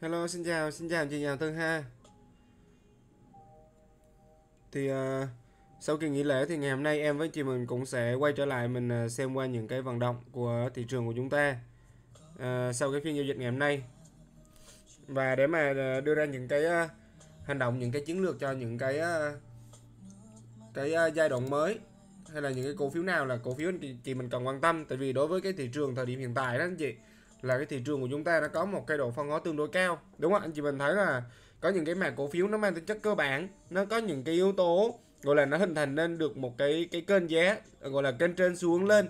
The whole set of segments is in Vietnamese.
Hello, xin chào, xin chào chị nhà Tư ha. Thì uh, sau kỳ nghỉ lễ thì ngày hôm nay em với chị mình cũng sẽ quay trở lại mình ờ, xem qua những cái vận động của thị trường của chúng ta uh, sau cái phiên giao dịch ngày hôm nay. Và để mà đưa ra những cái uh, hành động, những cái chiến lược cho những cái uh, cái uh, giai đoạn mới hay là những cái cổ phiếu nào là cổ phiếu anh chị, chị mình cần quan tâm tại vì đối với cái thị trường thời điểm hiện tại đó anh chị là cái thị trường của chúng ta đã có một cái độ phân hóa tương đối cao đúng không anh chị mình thấy là có những cái mảng cổ phiếu nó mang tính chất cơ bản nó có những cái yếu tố gọi là nó hình thành nên được một cái cái kênh giá gọi là kênh trên xuống lên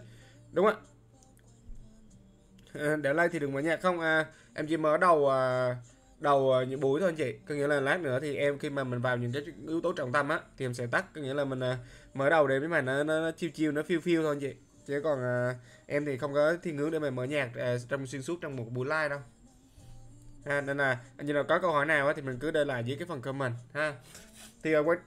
đúng không ạ à, để like thì đừng mở nhạc không à, em chỉ mở đầu à, đầu à, những buổi thôi anh chị có nghĩa là lát nữa thì em khi mà mình vào những cái yếu tố trọng tâm á thì em sẽ tắt có nghĩa là mình à, mở đầu để mấy mà nó, nó, nó chiêu chiêu nó phiêu phiêu thôi anh chị chứ còn à, em thì không có thiên hướng để mà mở nhạc à, trong xuyên suốt trong một buổi live đâu ha nên là anh như nào có câu hỏi nào thì mình cứ để lại dưới cái phần comment ha thì à, quay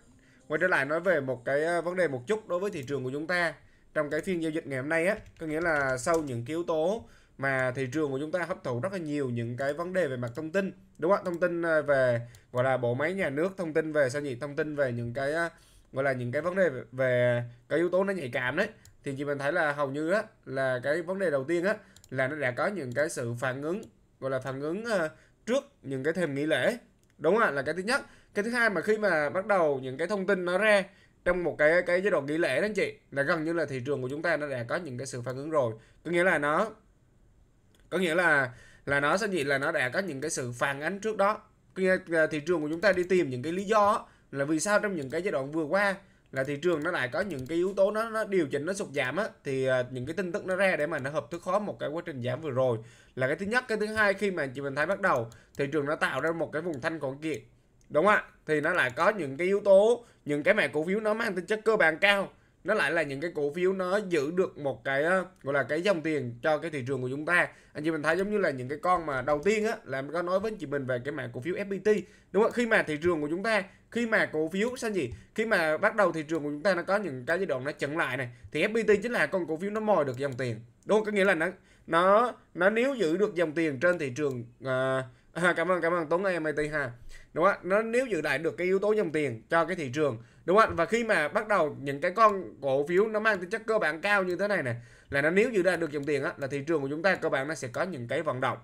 quay trở lại nói về một cái à, vấn đề một chút đối với thị trường của chúng ta trong cái phiên giao dịch ngày hôm nay á có nghĩa là sau những cái yếu tố mà thị trường của chúng ta hấp thụ rất là nhiều những cái vấn đề về mặt thông tin đúng không thông tin à, về gọi là bộ máy nhà nước thông tin về sao nhỉ thông tin về những cái à, gọi là những cái vấn đề về, về cái yếu tố nó nhạy cảm đấy thì chị mình thấy là hầu như á là cái vấn đề đầu tiên á là nó đã có những cái sự phản ứng gọi là phản ứng ờ, trước những cái thêm nghỉ lễ đúng không ạ là cái thứ nhất cái thứ hai mà khi mà bắt đầu những cái thông tin nó ra trong một cái cái giai đoạn nghỉ lễ đó anh chị là gần như là thị trường của chúng ta nó đã có những cái sự phản ứng rồi có nghĩa là nó có nghĩa là là nó sẽ gì là nó đã có những cái sự phản ánh trước đó có nghĩa là thị trường của chúng ta đi tìm những cái lý do là vì sao trong những cái giai đoạn vừa qua là thị trường nó lại có những cái yếu tố nó, nó điều chỉnh nó sụt giảm á thì à, những cái tin tức nó ra để mà nó hợp thức hóa một cái quá trình giảm vừa rồi là cái thứ nhất cái thứ hai khi mà chị mình thấy bắt đầu thị trường nó tạo ra một cái vùng thanh khoản kiện đúng không ạ thì nó lại có những cái yếu tố những cái mẻ cổ phiếu nó mang tính chất cơ bản cao nó lại là những cái cổ phiếu nó giữ được một cái gọi là cái dòng tiền cho cái thị trường của chúng ta anh chị mình thấy giống như là những cái con mà đầu tiên á là có nói với chị mình về cái mảng cổ phiếu FPT đúng không khi mà thị trường của chúng ta khi mà cổ phiếu sao gì khi mà bắt đầu thị trường của chúng ta nó có những cái giai đoạn nó chững lại này thì FPT chính là con cổ phiếu nó mồi được dòng tiền đúng có nghĩa là nó nó nó nếu giữ được dòng tiền trên thị trường ờ, à, cảm ơn cảm ơn Tuấn MIT ha đúng không nó nếu giữ lại được cái yếu tố dòng tiền cho cái thị trường đúng không và khi mà bắt đầu những cái con cổ phiếu nó mang tính chất cơ bản cao như thế này này là nó nếu giữ lại được dòng tiền á, là thị trường của chúng ta cơ bản nó sẽ có những cái vận động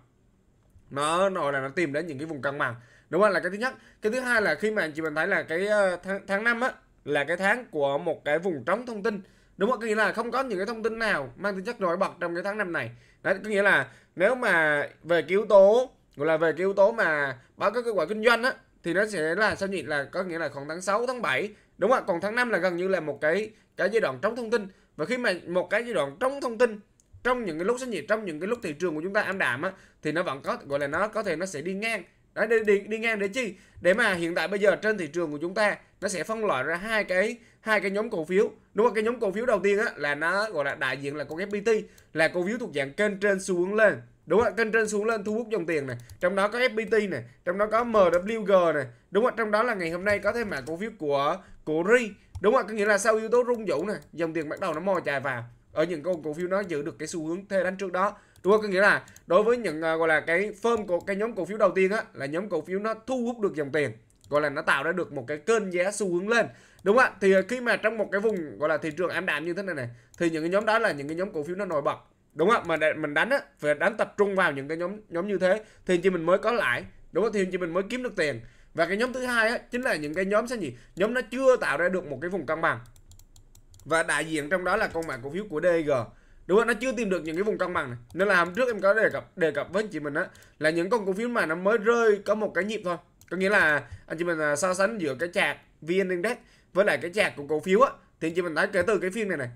nó nó là nó tìm đến những cái vùng cân bằng đúng không là cái thứ nhất cái thứ hai là khi mà anh chị mình thấy là cái ờ, tháng, tháng 5 á là cái tháng của một cái vùng trống thông tin đúng không có nghĩa là không có những cái thông tin nào mang tính chất nổi bật trong cái tháng năm này đấy có nghĩa là nếu mà về cái yếu tố gọi là về cái yếu tố mà báo cáo kết quả kinh doanh á thì nó sẽ là sao nhỉ là có nghĩa là khoảng tháng 6, tháng 7 đúng không ạ còn tháng 5 là gần như là một cái cái giai đoạn trống thông tin và khi mà một cái giai đoạn trống thông tin trong những cái lúc sao nhỉ trong những cái lúc thị trường của chúng ta âm đạm á thì nó vẫn có gọi là nó có thể nó sẽ đi ngang Đấy, đi, đi, đi ngang để chi để mà hiện tại bây giờ trên thị trường của chúng ta nó sẽ phân loại ra hai cái hai cái nhóm cổ phiếu đúng không cái nhóm cổ phiếu đầu tiên á, là nó gọi là đại diện là con FPT là cổ phiếu thuộc dạng kênh trên xu hướng lên đúng không kênh trên xuống lên thu hút dòng tiền này trong đó có FPT này trong đó có MWG này đúng không trong đó là ngày hôm nay có thêm mã cổ phiếu của của Ri đúng không có nghĩa là sau yếu tố rung dũng này dòng tiền bắt đầu nó mò chài vào ở những con cổ phiếu nó giữ được cái xu hướng thê đánh trước đó đúng không có nghĩa là đối với những à, gọi là cái firm của cái nhóm cổ phiếu đầu tiên á là nhóm cổ phiếu nó thu hút được dòng tiền gọi là nó tạo ra được một cái kênh giá xu hướng lên đúng không ạ thì à, khi mà trong một cái vùng gọi là thị trường ảm đạm như thế này này thì những cái nhóm đó là những cái nhóm cổ phiếu nó nổi bật đúng không ạ mà để mình đánh á phải đánh tập trung vào những cái nhóm nhóm như thế thì chị mình mới có lãi đúng không thì chị mình mới kiếm được tiền và cái nhóm thứ hai á chính là những cái nhóm sẽ gì nhóm nó chưa tạo ra được một cái vùng cân bằng và đại diện trong đó là con mã cổ phiếu của DG đúng không nó chưa tìm được những cái vùng cân bằng này nên là hôm trước em có đề cập đề cập với anh chị mình á là những con cổ phiếu mà nó mới rơi có một cái nhịp thôi có nghĩa là anh chị mình à, so sánh giữa cái chạc vn index với lại cái chạc của cổ phiếu á thì anh chị mình thấy kể từ cái phiên này này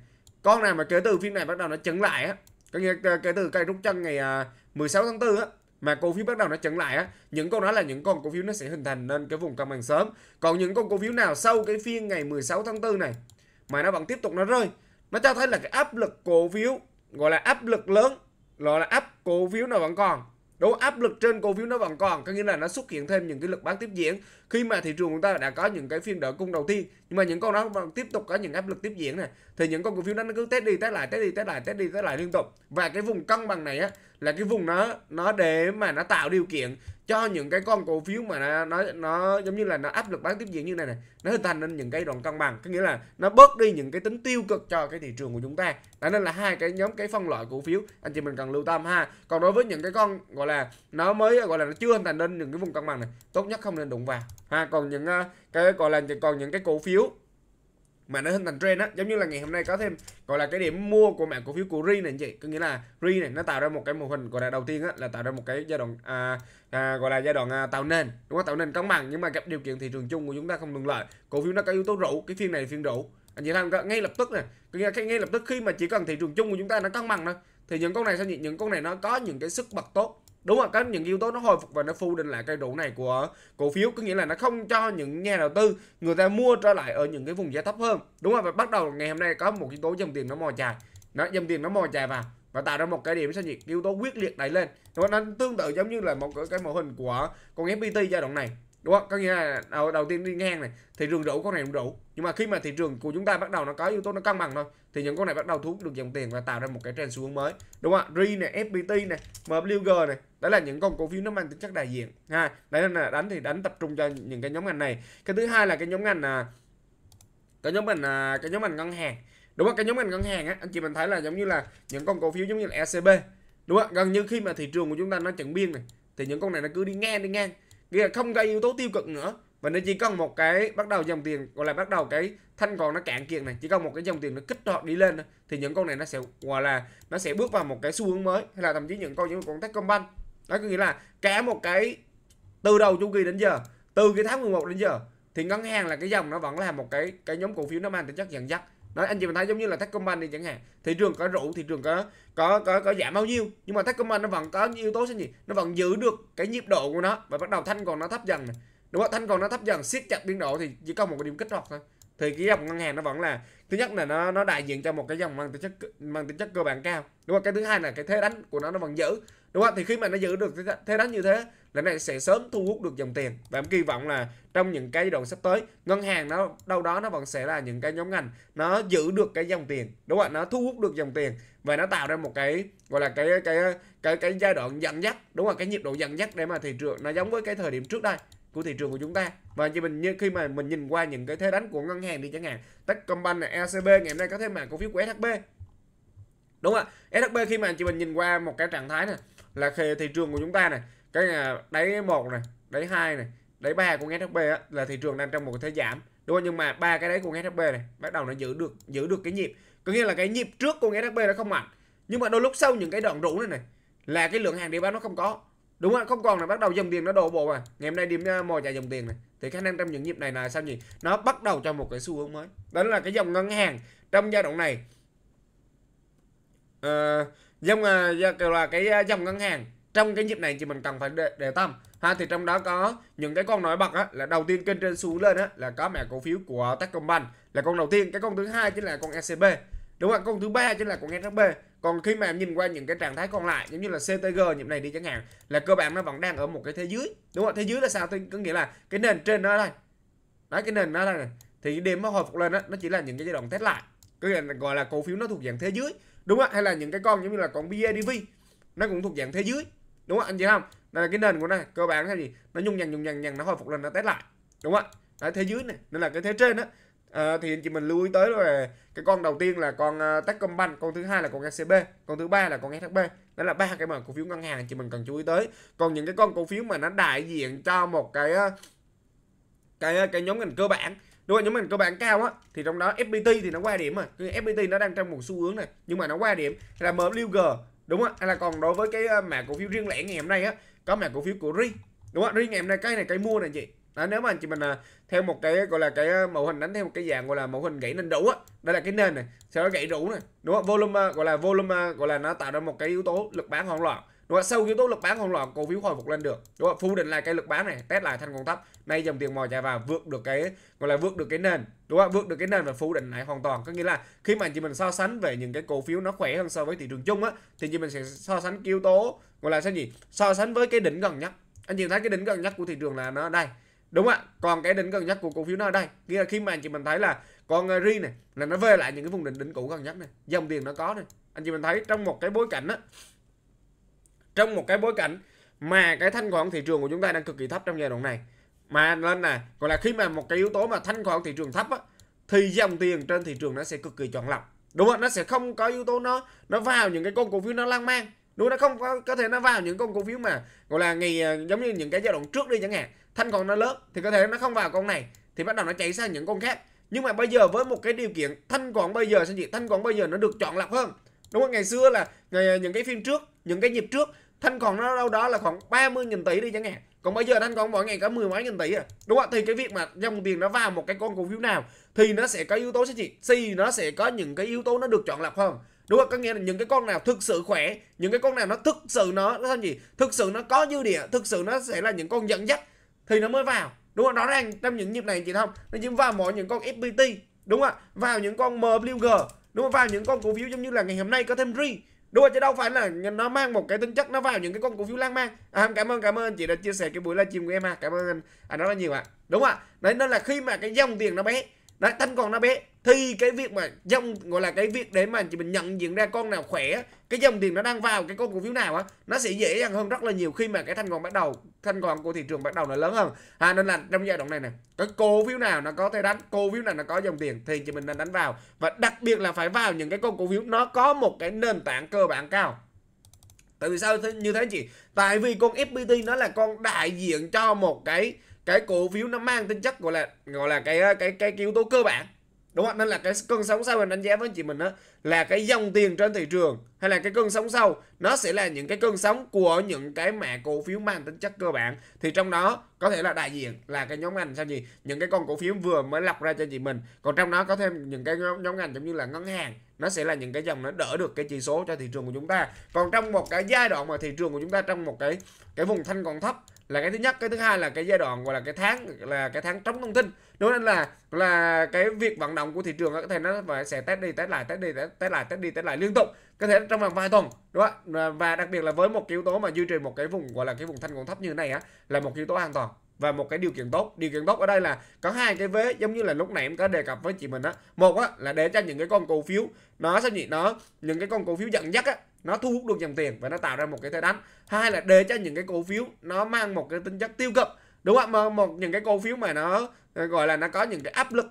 con nào mà kể từ phiên này bắt đầu nó chững lại á có nghĩa kể từ cây rút chân ngày 16 à, tháng 4 á mà cổ phiếu bắt đầu nó chững lại á những con đó là những con cổ phiếu nó sẽ hình thành nên cái vùng cân bằng sớm còn những con cổ phiếu nào sau cái phiên ngày 16 tháng 4 này mà nó vẫn tiếp tục nó rơi nó cho thấy là cái áp lực cổ phiếu gọi là áp lực lớn gọi là áp cổ phiếu nó vẫn còn đúng áp lực trên cổ phiếu nó vẫn còn có nghĩa là nó xuất hiện thêm những cái lực bán tiếp diễn khi mà thị trường chúng ta đã có những cái phiên đỡ cung đầu tiên nhưng mà những con đó vẫn tiếp tục có những áp lực tiếp diễn này thì những con cổ phiếu đó nó cứ test đi test lại test đi test lại test đi test lại liên tục và cái vùng cân bằng này á là cái vùng nó nó để mà nó tạo điều kiện cho những cái con cổ phiếu mà nó, nó nó giống như là nó áp lực bán tiếp diễn như này này nó hình thành nên những cái đoạn cân bằng có nghĩa là nó bớt đi những cái tính tiêu cực cho cái thị trường của chúng ta đó nên là hai cái nhóm cái phân loại cổ phiếu anh chị mình cần lưu tâm ha còn đối với những cái con gọi là nó mới gọi là nó chưa hình thành nên những cái vùng cân bằng này tốt nhất không nên đụng vào ha còn những ờ, cái gọi là còn những cái cổ phiếu mà nó hình thành trend á giống như là ngày hôm nay có thêm gọi là cái điểm mua của mạng cổ phiếu của ri này anh chị có nghĩa là ri này nó tạo ra một cái mô hình gọi là đầu tiên á là tạo ra một cái giai đoạn à, à, gọi là giai đoạn à, tạo nền đúng không tạo nền cân bằng nhưng mà gặp điều kiện thị trường chung của chúng ta không thuận lợi cổ phiếu nó có yếu tố rủ cái phiên này là phiên rủ anh chị thấy ngay lập tức này có nghĩa là ngay lập tức khi mà chỉ cần thị trường chung của chúng ta nó cân bằng thôi thì những con này sao nhỉ những con này nó có những cái sức bật tốt đúng không các những yếu tố nó hồi phục và nó phu định lại cái trụ này của cổ phiếu có nghĩa là nó không cho những nhà đầu tư người ta mua trở lại ở những cái vùng giá thấp hơn đúng không và bắt đầu ngày hôm nay có một yếu tố dòng tiền nó mò chài nó dòng tiền nó mò chài vào và tạo ra một cái điểm sao nhiệt yếu tố quyết liệt đẩy lên nó tương tự giống như là một cái mô hình của con FPT giai đoạn này đúng không có nghĩa là đầu đầu tiên đi ngang này thị trường rủ con này cũng rủ nhưng mà khi mà thị trường của chúng ta bắt đầu nó có yếu tố nó cân bằng thôi thì những con này bắt đầu thu hút được dòng tiền và tạo ra một cái trend xu hướng mới đúng không ạ ri này fpt này mwg này đó là những con cổ phiếu nó mang tính chất đại diện ha đấy là đánh thì đánh tập trung cho những cái nhóm ngành này cái thứ hai là cái nhóm ngành à, cái nhóm ngành à, cái nhóm ngành ngân hàng đúng không cái nhóm ngành ngân hàng á anh chị mình thấy là giống như là những con cổ phiếu giống như là ecb đúng không gần như khi mà thị trường của chúng ta nó chững biên này thì những con này nó cứ đi ngang đi ngang nghĩa là không gây yếu tố tiêu cực nữa và nó chỉ cần một cái bắt đầu dòng tiền gọi là bắt đầu cái thanh còn nó cạn kiệt này chỉ cần một cái dòng tiền nó kích hoạt đi lên thì những con này nó sẽ gọi là nó sẽ bước vào một cái xu hướng mới hay là thậm chí những con những con Techcombank đó có nghĩa là cả một cái từ đầu chu kỳ đến giờ từ cái tháng 11 đến giờ thì ngân hàng là cái dòng nó vẫn là một cái cái nhóm cổ phiếu nó mang tính chất dẫn dắt đó anh chị mình thấy giống như là Techcombank đi chẳng hạn thị trường có rượu thị trường có có có có giảm bao nhiêu nhưng mà Techcombank nó vẫn có những yếu tố gì nó vẫn giữ được cái nhịp độ của nó và bắt đầu thanh còn nó thấp dần này. đúng không thanh còn nó thấp dần siết chặt biên độ thì chỉ có một cái điểm kích hoạt thôi thì cái dòng ngân hàng nó vẫn là thứ nhất là nó nó đại diện cho một cái dòng mang tính chất mang tính chất cơ bản cao đúng không cái thứ hai là cái thế đánh của nó nó vẫn giữ đúng không thì khi mà nó giữ được thế đánh như thế là này sẽ sớm thu hút được dòng tiền và em kỳ vọng là trong những cái giai đoạn sắp tới ngân hàng nó đâu đó nó vẫn sẽ là những cái nhóm ngành nó giữ được cái dòng tiền đúng không nó thu hút được dòng tiền và nó tạo ra một cái gọi là cái cái cái cái, cái giai đoạn dẫn dắt đúng không cái nhịp độ dẫn dắt để mà thị trường nó giống với cái thời điểm trước đây của thị trường của chúng ta và như mình như khi mà mình nhìn qua những cái thế đánh của ngân hàng đi chẳng hạn Techcombank này ECB ngày hôm nay có thêm màn cổ phiếu của SHB đúng không ạ SHB khi mà chị mình nhìn qua một cái trạng thái này là thị trường của chúng ta này cái à, đáy một này đáy hai này đáy ba của SHB á, là thị trường đang trong một cái thế giảm đúng không nhưng mà ba cái đáy của SHB này bắt đầu nó giữ được giữ được cái nhịp có nghĩa là cái nhịp trước của SHB nó không mạnh nhưng mà đôi lúc sau những cái đoạn rũ này này là cái lượng hàng đi bán nó không có đúng không không còn là bắt đầu dòng tiền nó đổ bộ à ngày hôm nay điểm à, mồi chạy dòng tiền này thì khả năng trong những nhịp này là sao nhỉ nó bắt đầu cho một cái xu hướng mới đó là cái dòng ngân hàng trong giai đoạn này uh, dòng ờ, là cái ờ, dòng ngân hàng trong cái nhịp này thì mình cần phải để, để tâm ha thì trong đó có những cái con nổi bật á, là đầu tiên kênh trên xuống lên á, là có mẹ cổ phiếu của Techcombank là con đầu tiên cái con thứ hai chính là con ECB đúng không con thứ ba chính là con SHB còn khi mà em nhìn qua những cái trạng thái còn lại giống như là CTG nhịp này đi chẳng hạn là cơ bản nó vẫn đang ở một cái thế dưới đúng không thế dưới là sao tôi có nghĩa là cái nền trên nó đây đấy cái nền nó đây này thì cái điểm mà hồi phục lên á nó chỉ là những cái giai đoạn test lại cái gọi là cổ phiếu nó thuộc dạng thế dưới đúng không hay là những cái con giống như là con BIDV nó cũng thuộc dạng thế dưới đúng không anh chị không nên là cái nền của nó cơ bản hay gì nó nhung nhằng nhung nhằng nhằng nó hồi phục lên nó test lại đúng không ạ thế dưới này nên là cái thế trên đó à, ờ, thì anh chị mình lưu ý tới là cái con đầu tiên là con uh, Techcombank con thứ hai là con ACB con thứ ba là con SHB đó là ba cái mà cổ phiếu ngân hàng chị mình cần chú ý tới còn những cái con cổ phiếu mà nó đại diện cho một cái ờ, cái cái nhóm ngành cơ bản đúng không nhóm ngành cơ bản cao á thì trong đó FPT thì nó qua điểm mà. FPT nó đang trong một xu hướng này nhưng mà nó qua điểm là MWG đúng không? Hay là còn đối với cái ờ, mã cổ phiếu riêng lẻ ngày hôm nay á có mã cổ phiếu của RI đúng không? RI ngày hôm nay cái này cái mua này chị. Đó, nếu mà anh chị mình ờ, theo một cái gọi là cái ờ, mẫu hình đánh theo một cái dạng gọi là mẫu hình gãy nền rũ á đây là cái nền này sau đó gãy rũ này đúng không volume gọi là volume gọi là nó tạo ra một cái yếu tố lực bán hoàn loạn đúng không? sau khi tố lực bán không loạn cổ phiếu hồi phục lên được đúng không? Phu định lại cái lực bán này test lại thanh còn thấp nay dòng tiền mò chạy vào vượt được cái gọi là vượt được cái nền đúng không vượt được cái nền và phủ định lại hoàn toàn có nghĩa là khi mà chị mình so sánh về những cái cổ phiếu nó khỏe hơn so với thị trường chung á thì chị mình sẽ so sánh yếu tố gọi là sao gì so sánh với cái đỉnh gần nhất anh chị thấy cái đỉnh gần nhất của thị trường là nó ở đây đúng ạ còn cái đỉnh gần nhất của cổ phiếu nó ở đây nghĩa là khi mà anh chị mình thấy là con ờ, ri này là nó về lại những cái vùng đỉnh đỉnh cũ gần nhất này dòng tiền nó có này anh chị mình thấy trong một cái bối cảnh á trong một cái bối cảnh mà cái thanh khoản thị trường của chúng ta đang cực kỳ thấp trong giai đoạn này mà nên là gọi là khi mà một cái yếu tố mà thanh khoản thị trường thấp á, thì dòng tiền trên thị trường nó sẽ cực kỳ chọn lọc đúng không nó sẽ không có yếu tố nó nó vào những cái con cổ phiếu nó lang mang, đúng nó không có có thể nó vào những con cổ phiếu mà gọi là ngày ờ, giống như những cái giai đoạn trước đi chẳng hạn thanh khoản nó lớn thì có thể nó không vào con này thì bắt đầu nó chạy sang những con khác nhưng mà bây giờ với một cái điều kiện thanh khoản bây giờ sao chị thanh khoản bây giờ nó được chọn lọc hơn đúng không ngày xưa là ngày, ờ, những cái phim trước những cái nhịp trước thanh còn nó đâu đó là khoảng 30 nghìn tỷ đi chẳng hạn còn bây giờ thanh còn mỗi ngày có mười mấy nghìn tỷ à đúng không thì cái việc mà dòng tiền nó vào một cái con cổ phiếu nào thì nó sẽ có yếu tố sẽ gì si nó sẽ có những cái yếu tố nó được chọn lọc hơn đúng không có nghĩa là những cái con nào thực sự khỏe những cái con nào nó thực sự nó nó gì thực sự nó có dư địa thực sự nó sẽ là những con dẫn dắt thì nó mới vào đúng không rõ ràng trong những nhịp này chị không nó chiếm vào mọi những con fpt đúng không ạ vào những con mwg đúng không vào những con cổ phiếu giống như là ngày hôm nay có thêm ri đúng rồi chứ đâu phải là nó mang một cái tính chất nó vào những cái con cổ phiếu lang mang à, cảm ơn cảm ơn anh chị đã chia sẻ cái buổi livestream của em à. cảm ơn anh anh à, rất là nhiều ạ à. đúng ạ à. đấy nên là khi mà cái dòng tiền nó bé đấy thanh còn nó bé thì cái việc mà dòng gọi là cái việc để mà chị mình nhận diện ra con nào khỏe cái dòng tiền nó đang vào cái con cổ phiếu nào á nó sẽ dễ dàng hơn rất là nhiều khi mà cái thanh còn bắt đầu thanh còn của thị trường bắt đầu nó lớn hơn à, nên là trong giai đoạn này nè cái cổ phiếu nào nó có thể đánh cổ phiếu nào nó có dòng tiền thì chị mình nên đánh vào và đặc biệt là phải vào những cái con cổ phiếu nó có một cái nền tảng cơ bản cao tại vì sao như thế chị tại vì con fpt nó là con đại diện cho một cái cái cổ phiếu nó mang tính chất gọi là gọi là cái cái cái, cái yếu tố cơ bản đúng không nên là cái cơn sóng sau mình đánh giá với anh chị mình đó là cái dòng tiền trên thị trường hay là cái cơn sóng sau nó sẽ là những cái cơn sóng của những cái mã cổ phiếu mang tính chất cơ bản thì trong đó có thể là đại diện là cái nhóm ngành sao gì những cái con cổ phiếu vừa mới lọc ra cho chị mình còn trong đó có thêm những cái nhóm ngành giống như là ngân hàng nó sẽ là những cái dòng nó đỡ được cái chỉ số cho thị trường của chúng ta còn trong một cái giai đoạn mà thị trường của chúng ta trong một cái cái vùng thanh còn thấp là cái thứ nhất cái thứ hai là cái giai đoạn gọi là cái tháng là cái tháng trống thông tin đúng nên là là cái việc vận động của thị trường có thể nó sẽ test đi test lại test đi test, lại test đi test lại liên tục có thể trong vòng vài tuần đúng không và đặc biệt là với một yếu tố mà duy trì một cái vùng gọi là cái vùng thanh cũng thấp như thế này á là một yếu tố an toàn và một cái điều kiện tốt điều kiện tốt ở đây là có hai cái vế giống như là lúc nãy em có đề cập với chị mình á một á là để cho những cái con cổ phiếu nó sao nhỉ nó những cái con cổ phiếu dẫn dắt á nó thu hút được dòng tiền và nó tạo ra một cái thế đánh hai là để cho những cái cổ phiếu nó mang một cái tính chất tiêu cực đúng không mà một những cái cổ phiếu mà nó ờ, gọi là nó có những cái áp lực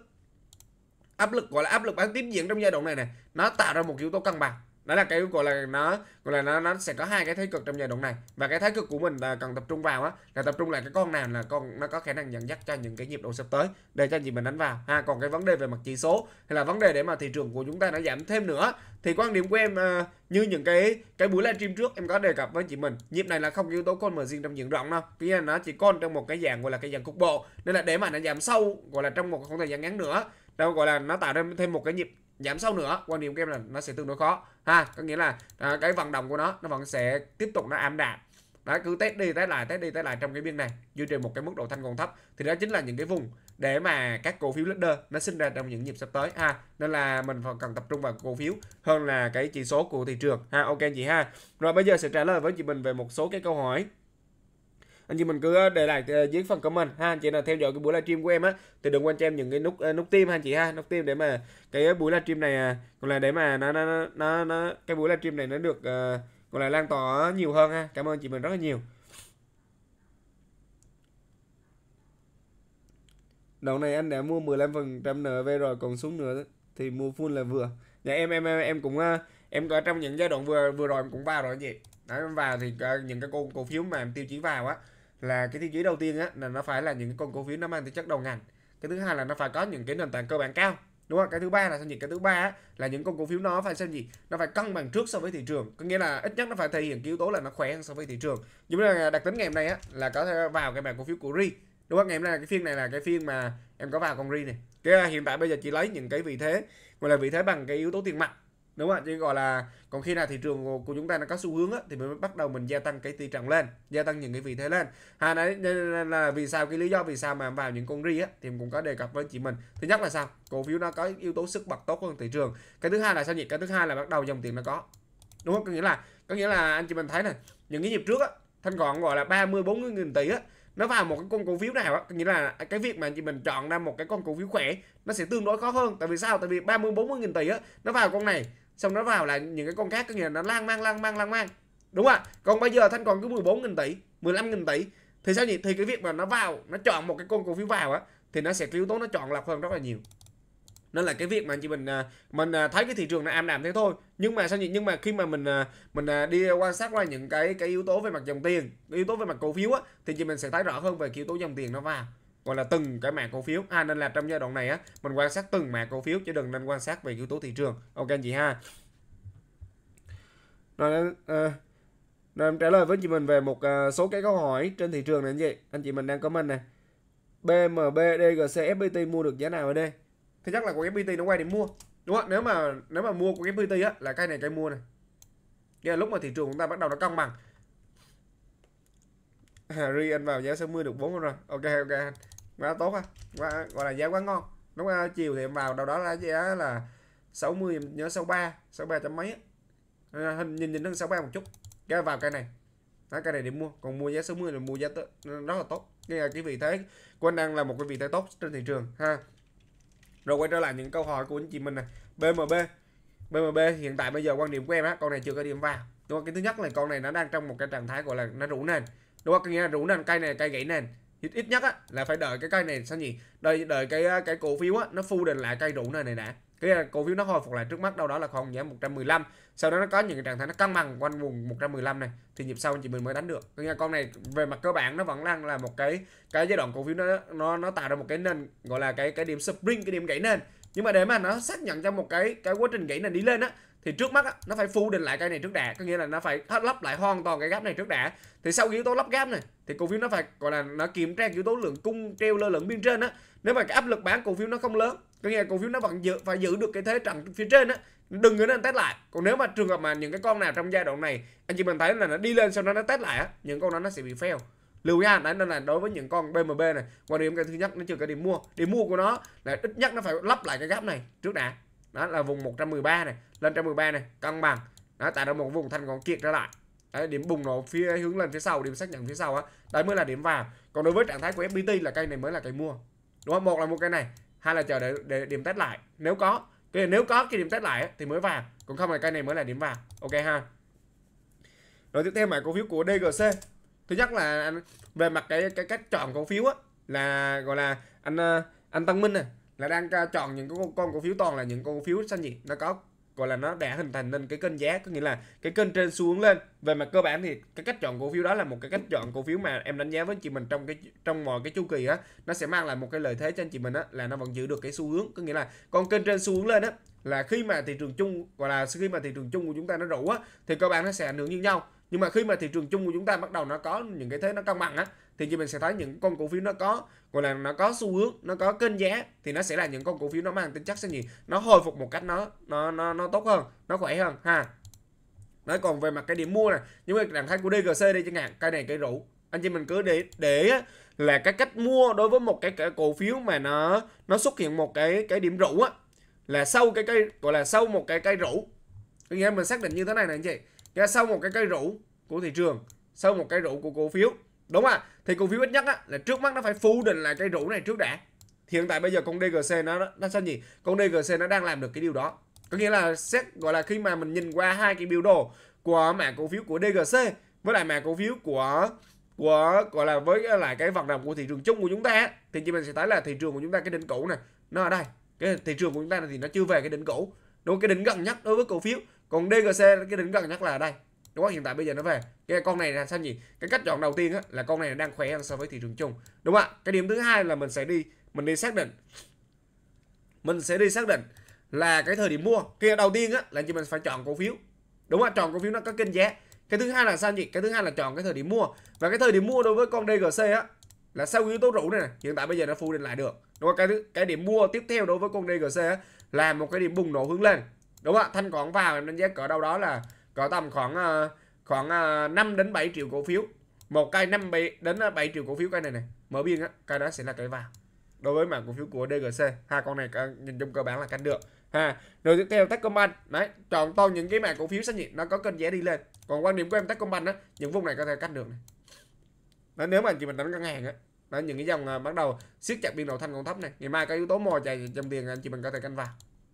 áp lực gọi là áp lực bán tiếp diễn trong giai đoạn này này nó tạo ra một yếu tố cân bằng đó là cái gọi là nó gọi là nó nó sẽ có hai cái thế cực trong giai đoạn này và cái thế cực của mình là cần tập trung vào á là tập trung lại cái con nào là con nó có khả năng dẫn dắt cho những cái nhịp độ sắp tới để cho anh chị mình đánh vào ha còn cái vấn đề về mặt chỉ số hay là vấn đề để mà thị trường của chúng ta nó giảm thêm nữa thì quan điểm của em uh, như những cái cái buổi livestream trước em có đề cập với chị mình nhịp này là không yếu tố con mở riêng trong diện rộng đâu tuy nhiên nó chỉ con trong một cái dạng gọi là cái dạng cục bộ nên là để mà nó giảm sâu gọi là trong một khoảng thời gian ngắn nữa đâu gọi là nó tạo ra thêm một cái nhịp giảm sâu nữa quan điểm của em là nó sẽ tương đối khó ha có nghĩa là à, cái vận động của nó nó vẫn sẽ tiếp tục nó ảm đạm đó cứ test đi test lại test đi test lại trong cái biên này duy trì một cái mức độ thanh còn thấp thì đó chính là những cái vùng để mà các cổ phiếu leader nó sinh ra trong những nhịp sắp tới ha nên là mình cần tập trung vào cổ phiếu hơn là cái chỉ số của thị trường ha ok chị ha rồi bây giờ sẽ trả lời với chị mình về một số cái câu hỏi anh chị mình cứ ờ, để lại ờ, dưới phần comment ha anh chị nào theo dõi cái buổi livestream của em á thì đừng quên cho em những cái nút ờ, nút tim ha anh chị ha nút tim để mà cái buổi livestream này à, còn là để mà nó nó nó nó cái buổi livestream này nó được còn là lan tỏa nhiều hơn ha cảm ơn chị mình rất là nhiều Đầu này anh đã mua 15% NV rồi còn xuống nữa thì mua full là vừa. Dạ em em em, em cũng em ở trong những giai đoạn vừa vừa rồi em cũng vào rồi anh chị. Đấy em vào thì những cái cổ cổ phiếu mà em tiêu chí vào á là cái tiêu chí đầu tiên á là nó phải là những con cổ phiếu nó mang tính chất đầu ngành cái thứ hai là nó phải có những cái nền tảng cơ bản cao đúng không cái thứ ba là sao gì cái thứ ba á, là những con cổ phiếu nó phải xem gì nó phải cân bằng trước so với thị trường có nghĩa là ít nhất nó phải thể hiện cái yếu tố là nó khỏe hơn so với thị trường giống như là đặc tính ngày hôm nay á là có thể vào cái mảng cổ phiếu của ri đúng không ngày hôm nay là cái phiên này là cái phiên mà em có vào con ri này cái à, hiện tại bây giờ chỉ lấy những cái vị thế gọi là vị thế bằng cái yếu tố tiền mặt đúng không ạ chứ gọi là còn khi nào thị trường của chúng ta nó có xu hướng á, thì mình bắt đầu mình gia tăng cái tỷ trọng lên gia tăng những cái vị thế lên hà đấy nên là vì sao cái lý do vì sao mà vào những con ri á thì cũng có đề cập với chị mình thứ nhất là sao cổ phiếu nó có yếu tố sức bật tốt hơn thị trường cái thứ hai là sao nhỉ cái thứ hai là bắt đầu dòng tiền nó có đúng không có nghĩa là có nghĩa là anh chị mình thấy này những cái nhịp trước á thanh gọn gọi là 30 mươi nghìn tỷ á nó vào một cái con cổ phiếu nào á nghĩa là cái việc mà anh chị mình chọn ra một cái con cổ phiếu khỏe nó sẽ tương đối khó hơn tại vì sao tại vì 30 40 nghìn tỷ á nó vào con này xong nó vào là những cái con khác có nghĩa là nó lang mang lang mang lang mang đúng không ạ còn bây giờ thanh còn cứ 14 nghìn tỷ 15 nghìn tỷ thì sao nhỉ thì cái việc mà nó vào nó chọn một cái con cổ phiếu vào á thì nó sẽ yếu tố nó chọn lọc hơn rất là nhiều nên là cái việc mà chị mình à, mình à, thấy cái thị trường nó am đạm thế thôi nhưng mà sao nhỉ nhưng mà khi mà mình à, mình đi quan sát qua những cái cái yếu tố về mặt dòng tiền yếu tố về mặt cổ phiếu á thì chị mình sẽ thấy rõ hơn về yếu tố dòng tiền nó vào gọi là từng cái mảng cổ phiếu à nên là trong giai đoạn này á mình quan sát từng mảng cổ phiếu chứ đừng nên quan sát về yếu tố thị trường ok anh chị ha rồi à, rồi em trả lời với chị mình về một ờ, số cái câu hỏi trên thị trường này anh chị anh chị mình đang comment này BMB DGC FPT mua được giá nào ở đây thì chắc là của FPT nó quay để mua đúng không nếu mà nếu mà mua của FPT á là cái này cái mua này Nghĩa là lúc mà thị trường chúng ta bắt đầu nó cân bằng Harry anh vào giá 60 được 4 rồi ok ok anh quá tốt ha quá gọi là giá quá ngon lúc à, chiều thì em vào đâu đó là giá là 60 em nhớ 63 63 trăm mấy à, hình nhìn nhìn hơn 63 một chút cái vào cái này đó, cái này để mua còn mua giá 60 là mua giá rất là tốt cái là cái vị thế của anh đang là một cái vị thế tốt trên thị trường ha rồi quay trở lại những câu hỏi của anh chị mình này BMB BMB hiện tại bây giờ quan điểm của em á con này chưa có điểm vào đúng không cái thứ nhất là con này nó đang trong một cái trạng thái gọi là nó rủ nền đúng không cái nghĩa là rủ nền cây này cây gãy nền ít nhất á là phải đợi cái cây này sao nhỉ đợi đợi cái ờ, cái cổ phiếu á nó phu định lại cây trụ này này nè cái ờ, cổ phiếu nó hồi phục lại trước mắt đâu đó là không giảm 115 sau đó nó có những cái trạng thái nó cân bằng quanh vùng 115 này thì nhịp sau anh chị mình mới đánh được Thế nha con này về mặt cơ bản nó vẫn đang là một cái cái giai đoạn cổ phiếu nó nó nó tạo ra một cái nền gọi là cái cái điểm spring cái điểm gãy nền nhưng mà để mà nó xác nhận cho một cái cái quá trình gãy nền đi lên á thì trước mắt á, nó phải phủ định lại cây này trước đã có nghĩa là nó phải lắp lại hoàn toàn cái gáp này trước đã thì sau yếu tố lắp gáp này thì cổ phiếu nó phải gọi là nó kiểm tra yếu tố lượng cung treo lơ lửng bên trên á nếu mà cái áp lực bán cổ phiếu nó không lớn có nghĩa là cổ phiếu nó vẫn giữ phải giữ được cái thế trận phía trên á đừng có nên test lại còn nếu mà trường hợp mà những cái con nào trong giai đoạn này anh chị mình thấy là nó đi lên sau đó nó test lại á những con đó nó sẽ bị fail lưu ý ha đấy nên là đối với những con BMB này quan điểm cái thứ nhất nó chưa có điểm mua điểm mua của nó là ít nhất nó phải lắp lại cái gáp này trước đã đó là vùng 113 này lên 113 này cân bằng đó tạo ra một vùng thanh còn kiệt ra lại đấy, điểm bùng nó phía hướng lên phía sau điểm xác nhận phía sau á đấy mới là điểm vào còn đối với trạng thái của FPT là cây này mới là cây mua đúng không một là mua cây này hai là chờ để, để điểm test lại nếu có cái nếu có cái điểm test lại thì mới vào còn không là cây này mới là điểm vào ok ha rồi tiếp theo mã cổ phiếu của DGC thứ nhất là về mặt cái cái cách chọn cổ phiếu á là gọi là anh ờ, anh Tân Minh này là đang à, chọn những cái con cổ phiếu toàn là những con cổ phiếu xanh gì nó có gọi là nó đã hình thành nên cái kênh giá có nghĩa là cái kênh trên xuống lên về mặt cơ bản thì cái cách chọn cổ phiếu đó là một cái cách chọn cổ phiếu mà em đánh giá với chị mình trong cái trong mọi cái chu kỳ á nó sẽ mang lại một cái lợi thế cho anh chị mình á là nó vẫn giữ được cái xu hướng có nghĩa là con kênh trên xuống lên á là khi mà thị trường chung gọi là khi mà thị trường chung của chúng ta nó rủ á thì cơ bản nó sẽ ảnh hưởng như nhau nhưng mà khi mà thị trường chung của chúng ta bắt đầu nó có những cái thế nó cân bằng á thì chị mình sẽ thấy những con cổ phiếu nó có gọi là nó có xu hướng nó có kênh giá thì nó sẽ là những con cổ phiếu nó mang tính chất sẽ gì nó hồi phục một cách nó nó nó, nó tốt hơn nó khỏe hơn ha nói còn về mặt cái điểm mua này những cái trạng thái của DGC đây chẳng hạn cây này cây rủ anh chị mình cứ để để là cái cách mua đối với một cái, cái cổ phiếu mà nó nó xuất hiện một cái cái điểm rủ á là sau cái cây gọi là sau một cái cây rủ có nghĩa mình xác định như thế này này anh chị nghĩa sau một cái cây rủ của thị trường sau một cái rủ của cổ phiếu Đúng à, thì cổ phiếu ít nhất á, là trước mắt nó phải full định là cây rủ này trước đã. Thì hiện tại bây giờ con DGC nó nó sao nhỉ? Con DGC nó đang làm được cái điều đó. Có nghĩa là xét gọi là khi mà mình nhìn qua hai cái biểu đồ của mã cổ phiếu của DGC với lại mã cổ phiếu của của gọi là với lại cái vận động của thị trường chung của chúng ta thì chị mình sẽ thấy là thị trường của chúng ta cái đỉnh cũ này nó ở đây cái thị trường của chúng ta thì nó chưa về cái đỉnh cũ đúng cái đỉnh gần nhất đối với cổ phiếu còn DGC cái đỉnh gần nhất là ở đây đúng không hiện tại bây giờ nó về cái con này là sao nhỉ cái cách chọn đầu tiên á, là con này đang khỏe hơn so với thị trường chung đúng không ạ cái điểm thứ hai là mình sẽ đi mình đi xác định mình sẽ đi xác định là cái thời điểm mua kia đầu tiên á là chỉ mình phải chọn cổ phiếu đúng không ạ chọn cổ phiếu nó có kênh giá cái thứ hai là sao nhỉ cái thứ hai là chọn cái thời điểm mua và cái thời điểm mua đối với con dgc á là sau yếu tố rủ này, này hiện tại bây giờ nó phụ định lại được đúng không cái thứ, cái điểm mua tiếp theo đối với con dgc á, là một cái điểm bùng nổ hướng lên đúng không ạ thanh khoản vào em đánh giá cỡ đâu đó là có tầm khoảng ờ, khoảng 5 ờ, đến 7 triệu cổ phiếu một cây 5 đến 7 ờ, triệu cổ phiếu cái này này mở biên á cái đó sẽ là cái vào đối với mảng cổ phiếu của DGC hai con này nhìn chung cơ bản là canh được ha rồi tiếp theo Techcombank đấy chọn toàn những cái mảng cổ phiếu xác nhận nó có kênh giá đi lên còn quan điểm của em Techcombank á những vùng này có thể cắt được này đó, nếu mà anh chị mình đánh ngân hàng á đó những cái dòng bắt đầu siết chặt biên độ thanh còn thấp này ngày mai có yếu tố mò chạy dòng tiền anh chị mình có thể canh vào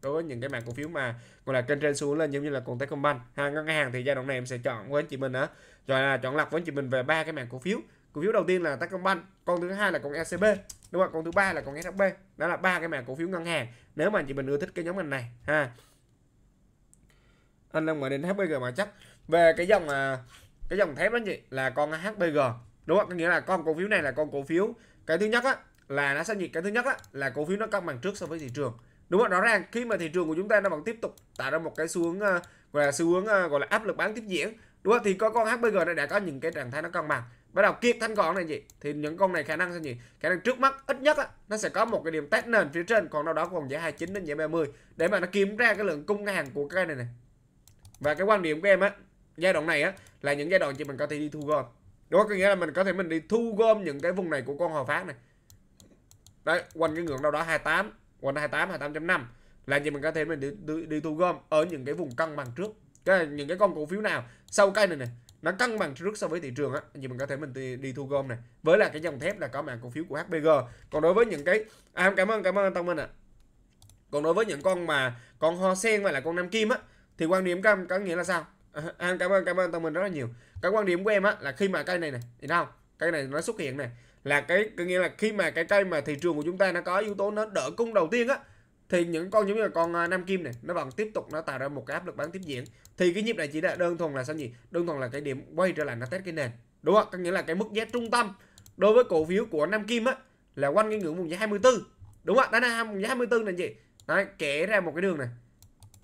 đối với những cái mảng cổ phiếu mà gọi là kênh trên xuống lên giống như là công banh, ha ngân hàng thì giai đoạn này em sẽ chọn với anh chị mình á rồi là chọn lọc với anh chị mình về ba cái mảng cổ phiếu cổ phiếu đầu tiên là công banh, con thứ hai là con ECB đúng không con thứ ba là con SHB đó là ba cái mảng cổ phiếu ngân hàng nếu mà anh chị mình ưa thích cái nhóm ngành này ha anh đang gọi đến HBG mà chắc về cái dòng à, cái dòng thép đó chị là con HBG đúng không có nghĩa là con cổ phiếu này là con cổ phiếu cái thứ nhất á là nó sẽ nhiệt cái thứ nhất á là cổ phiếu nó cân bằng trước so với thị trường đúng không rõ ràng khi mà thị trường của chúng ta nó vẫn tiếp tục tạo ra một cái xu hướng ờ, gọi là xu hướng ờ, gọi là áp lực bán tiếp diễn đúng không thì có con HBG này đã có những cái trạng thái nó cân bằng bắt đầu kiệt thanh gọn này gì thì những con này khả năng là gì khả năng trước mắt ít nhất á, nó sẽ có một cái điểm test nền phía trên còn đâu đó còn giá 29 đến giá 30 để mà nó kiếm ra cái lượng cung hàng của cái này này và cái quan điểm của em á giai đoạn này á là những giai đoạn chỉ mình có thể đi thu gom đó có nghĩa là mình có thể mình đi thu gom những cái vùng này của con hòa phát này đấy quanh cái ngưỡng đâu đó 28 quanh 28 28.5 là gì mình có thể mình đi, đi, đi thu gom ở những cái vùng cân bằng trước cái những cái con cổ phiếu nào sau cái này này nó cân bằng trước so với thị trường á thì mình có thể mình đi, đi thu gom này với là cái dòng thép là có mảng cổ phiếu của HPG còn đối với những cái à, cảm ơn cảm ơn tâm Minh ạ còn đối với những con mà con ho sen và là con nam kim á thì quan điểm cam có nghĩa là sao à, cảm ơn cảm ơn tâm Minh rất là nhiều cái quan điểm của em á là khi mà cây này này thì sao cây này nó xuất hiện này là cái có nghĩa là khi mà cái cây mà thị trường của chúng ta nó có yếu tố nó đỡ cung đầu tiên á thì những con giống như là con à, nam kim này nó vẫn tiếp tục nó tạo ra một cái áp lực bán tiếp diễn thì cái nhịp này chỉ là đơn thuần là sao nhỉ đơn thuần là cái điểm quay trở lại nó test cái nền đúng không có nghĩa là cái mức giá trung tâm đối với cổ phiếu của nam kim á là quanh cái ngưỡng vùng giá 24 đúng không ạ? đó là vùng giá 24 này chị đấy kể ra một cái đường này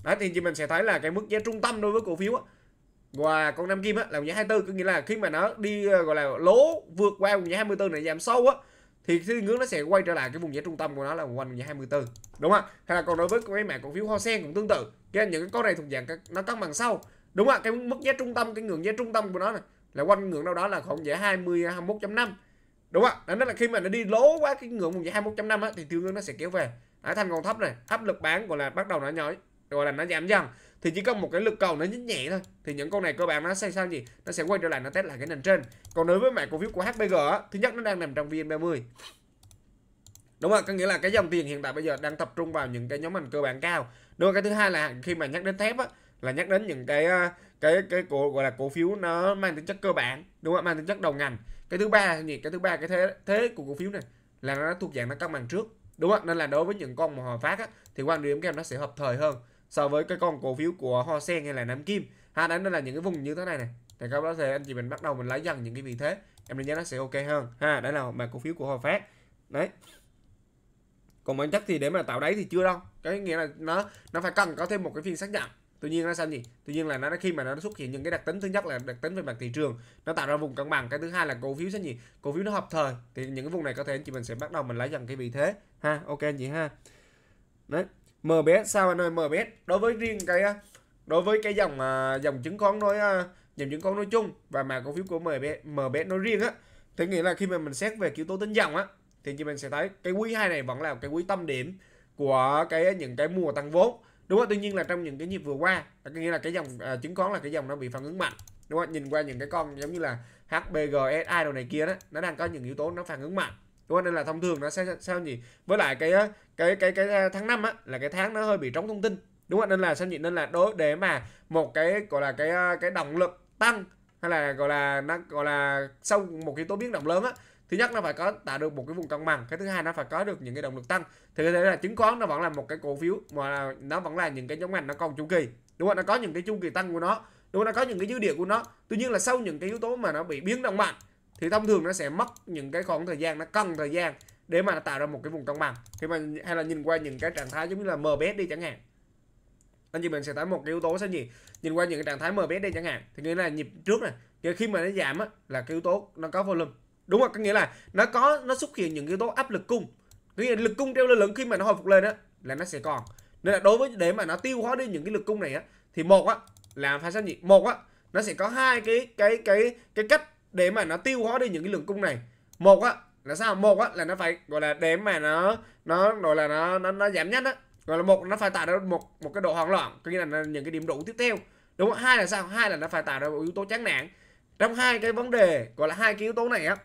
đấy thì chị mình sẽ thấy là cái mức giá trung tâm đối với cổ phiếu á và con nam kim á là vùng giá 24 có nghĩa là khi mà nó đi ờ, gọi là lố vượt qua vùng giá 24 này giảm sâu á thì cái ngưỡng nó sẽ quay trở lại cái vùng giá trung tâm của nó là quanh vùng giá 24 đúng không hay là còn đối với cái mã cổ phiếu hoa sen cũng tương tự cái những cái con này thuộc dạng các, nó cân bằng sau đúng không cái mức giá trung tâm cái ngưỡng giá trung tâm của nó này là quanh ngưỡng đâu đó là khoảng giá 20 21.5 đúng không đó là khi mà nó đi lố quá cái ngưỡng vùng giá 21.5 á thì tương ứng nó sẽ kéo về Hải Thành còn thấp này áp lực bán gọi là bắt đầu nó nhói gọi là nó giảm dần thì chỉ cần một cái lực cầu nó nhích nhẹ thôi thì những con này cơ bản nó sẽ sao gì nó sẽ quay trở lại nó test lại cái nền trên còn đối với mã cổ phiếu của HPG thứ nhất nó đang nằm trong VN30 đúng không có nghĩa là cái dòng tiền hiện tại bây giờ đang tập trung vào những cái nhóm ngành cơ bản cao đúng không? cái thứ hai là khi mà nhắc đến thép á, là nhắc đến những cái ờ, cái cái cổ gọi là cổ phiếu nó mang tính chất cơ bản đúng không mang tính chất đầu ngành cái thứ ba là gì cái thứ ba cái thế thế của cổ phiếu này là nó thuộc dạng nó cân bằng trước đúng không nên là đối với những con mà hòa phát á, thì quan điểm của em nó sẽ hợp thời hơn so với cái con cổ phiếu của Hoa Sen hay là Nam Kim ha đấy nó là những cái vùng như thế này này thì các bác thì anh chị mình bắt đầu mình lấy dần những cái vị thế em đánh giá nó sẽ ok hơn ha đấy là mà cổ phiếu của Hoa Phát đấy còn bản chất thì để mà tạo đáy thì chưa đâu cái nghĩa là nó nó phải cần có thêm một cái phiên xác nhận tuy nhiên nó sao gì tuy nhiên là nó khi mà nó xuất hiện những cái đặc tính thứ nhất là đặc tính về mặt thị trường nó tạo ra vùng cân bằng cái thứ hai là cổ phiếu sẽ gì cổ phiếu nó hợp thời thì những cái vùng này có thể anh chị mình sẽ bắt đầu mình lấy dần cái vị thế ha ok anh chị ha đấy MBS sao anh ơi MBS đối với riêng cái à, đối với cái dòng à, dòng chứng khoán nói à, dòng chứng khoán nói chung và mà cổ phiếu của MBS MBS nói riêng á thì nghĩa là khi mà mình xét về yếu tố tính dòng á thì chị mình sẽ thấy cái quý 2 này vẫn là cái quý tâm điểm của cái những cái mùa tăng vốn đúng không? Tuy nhiên là trong những cái nhịp vừa qua có nghĩa là cái dòng à, chứng khoán là cái dòng nó bị phản ứng mạnh đúng không? Nhìn qua những cái con giống như là HBG, SI đồ này kia đó nó đang có những yếu tố nó phản ứng mạnh đúng không? Nên là thông thường nó sẽ sao gì với lại cái cái cái cái à, tháng 5 á là cái tháng nó hơi bị trống thông tin đúng không nên là xem nhỉ nên là đối để mà một cái gọi là cái à, cái động lực tăng hay là gọi là nó gọi là sau một cái tố biến động lớn á thứ nhất nó phải có tạo được một cái vùng cân bằng cái thứ hai nó phải có được những cái động lực tăng thì có thể là chứng khoán nó vẫn là một cái cổ phiếu mà nó vẫn là những cái nhóm ngành nó còn chu kỳ đúng không nó có những cái chu kỳ tăng của nó đúng không nó có những cái dư địa của nó tuy nhiên là sau những cái yếu tố mà nó bị biến động mạnh thì thông thường nó sẽ mất những cái khoảng thời gian nó cần thời gian để mà tạo ra một cái vùng cân bằng khi mà hay là nhìn qua những cái trạng thái giống như là MBS đi chẳng hạn anh chị mình sẽ thấy một cái yếu tố sẽ gì nhìn qua những cái trạng thái MBS đi chẳng hạn thì nghĩa là nhịp trước này khi mà nó giảm á, là cái yếu tố nó có volume đúng không có nghĩa là nó có nó xuất hiện những yếu tố áp lực cung nghĩa lực cung treo lên lượng khi mà nó hồi phục lên á là nó sẽ còn nên là đối với để mà nó tiêu hóa đi những cái lực cung này á thì một á là phải sao nhỉ một á nó sẽ có hai cái cái cái cái cách để mà nó tiêu hóa đi những cái lượng cung này một á là sao một á là nó phải gọi là đếm mà nó nó gọi là nó nó, nó giảm nhất á gọi là một nó phải tạo ra một một cái độ hoang loạn có nghĩa là những cái điểm đủ tiếp theo đúng không hai là sao hai là nó phải tạo ra một yếu tố chán nản trong hai cái vấn đề gọi là hai cái yếu tố này á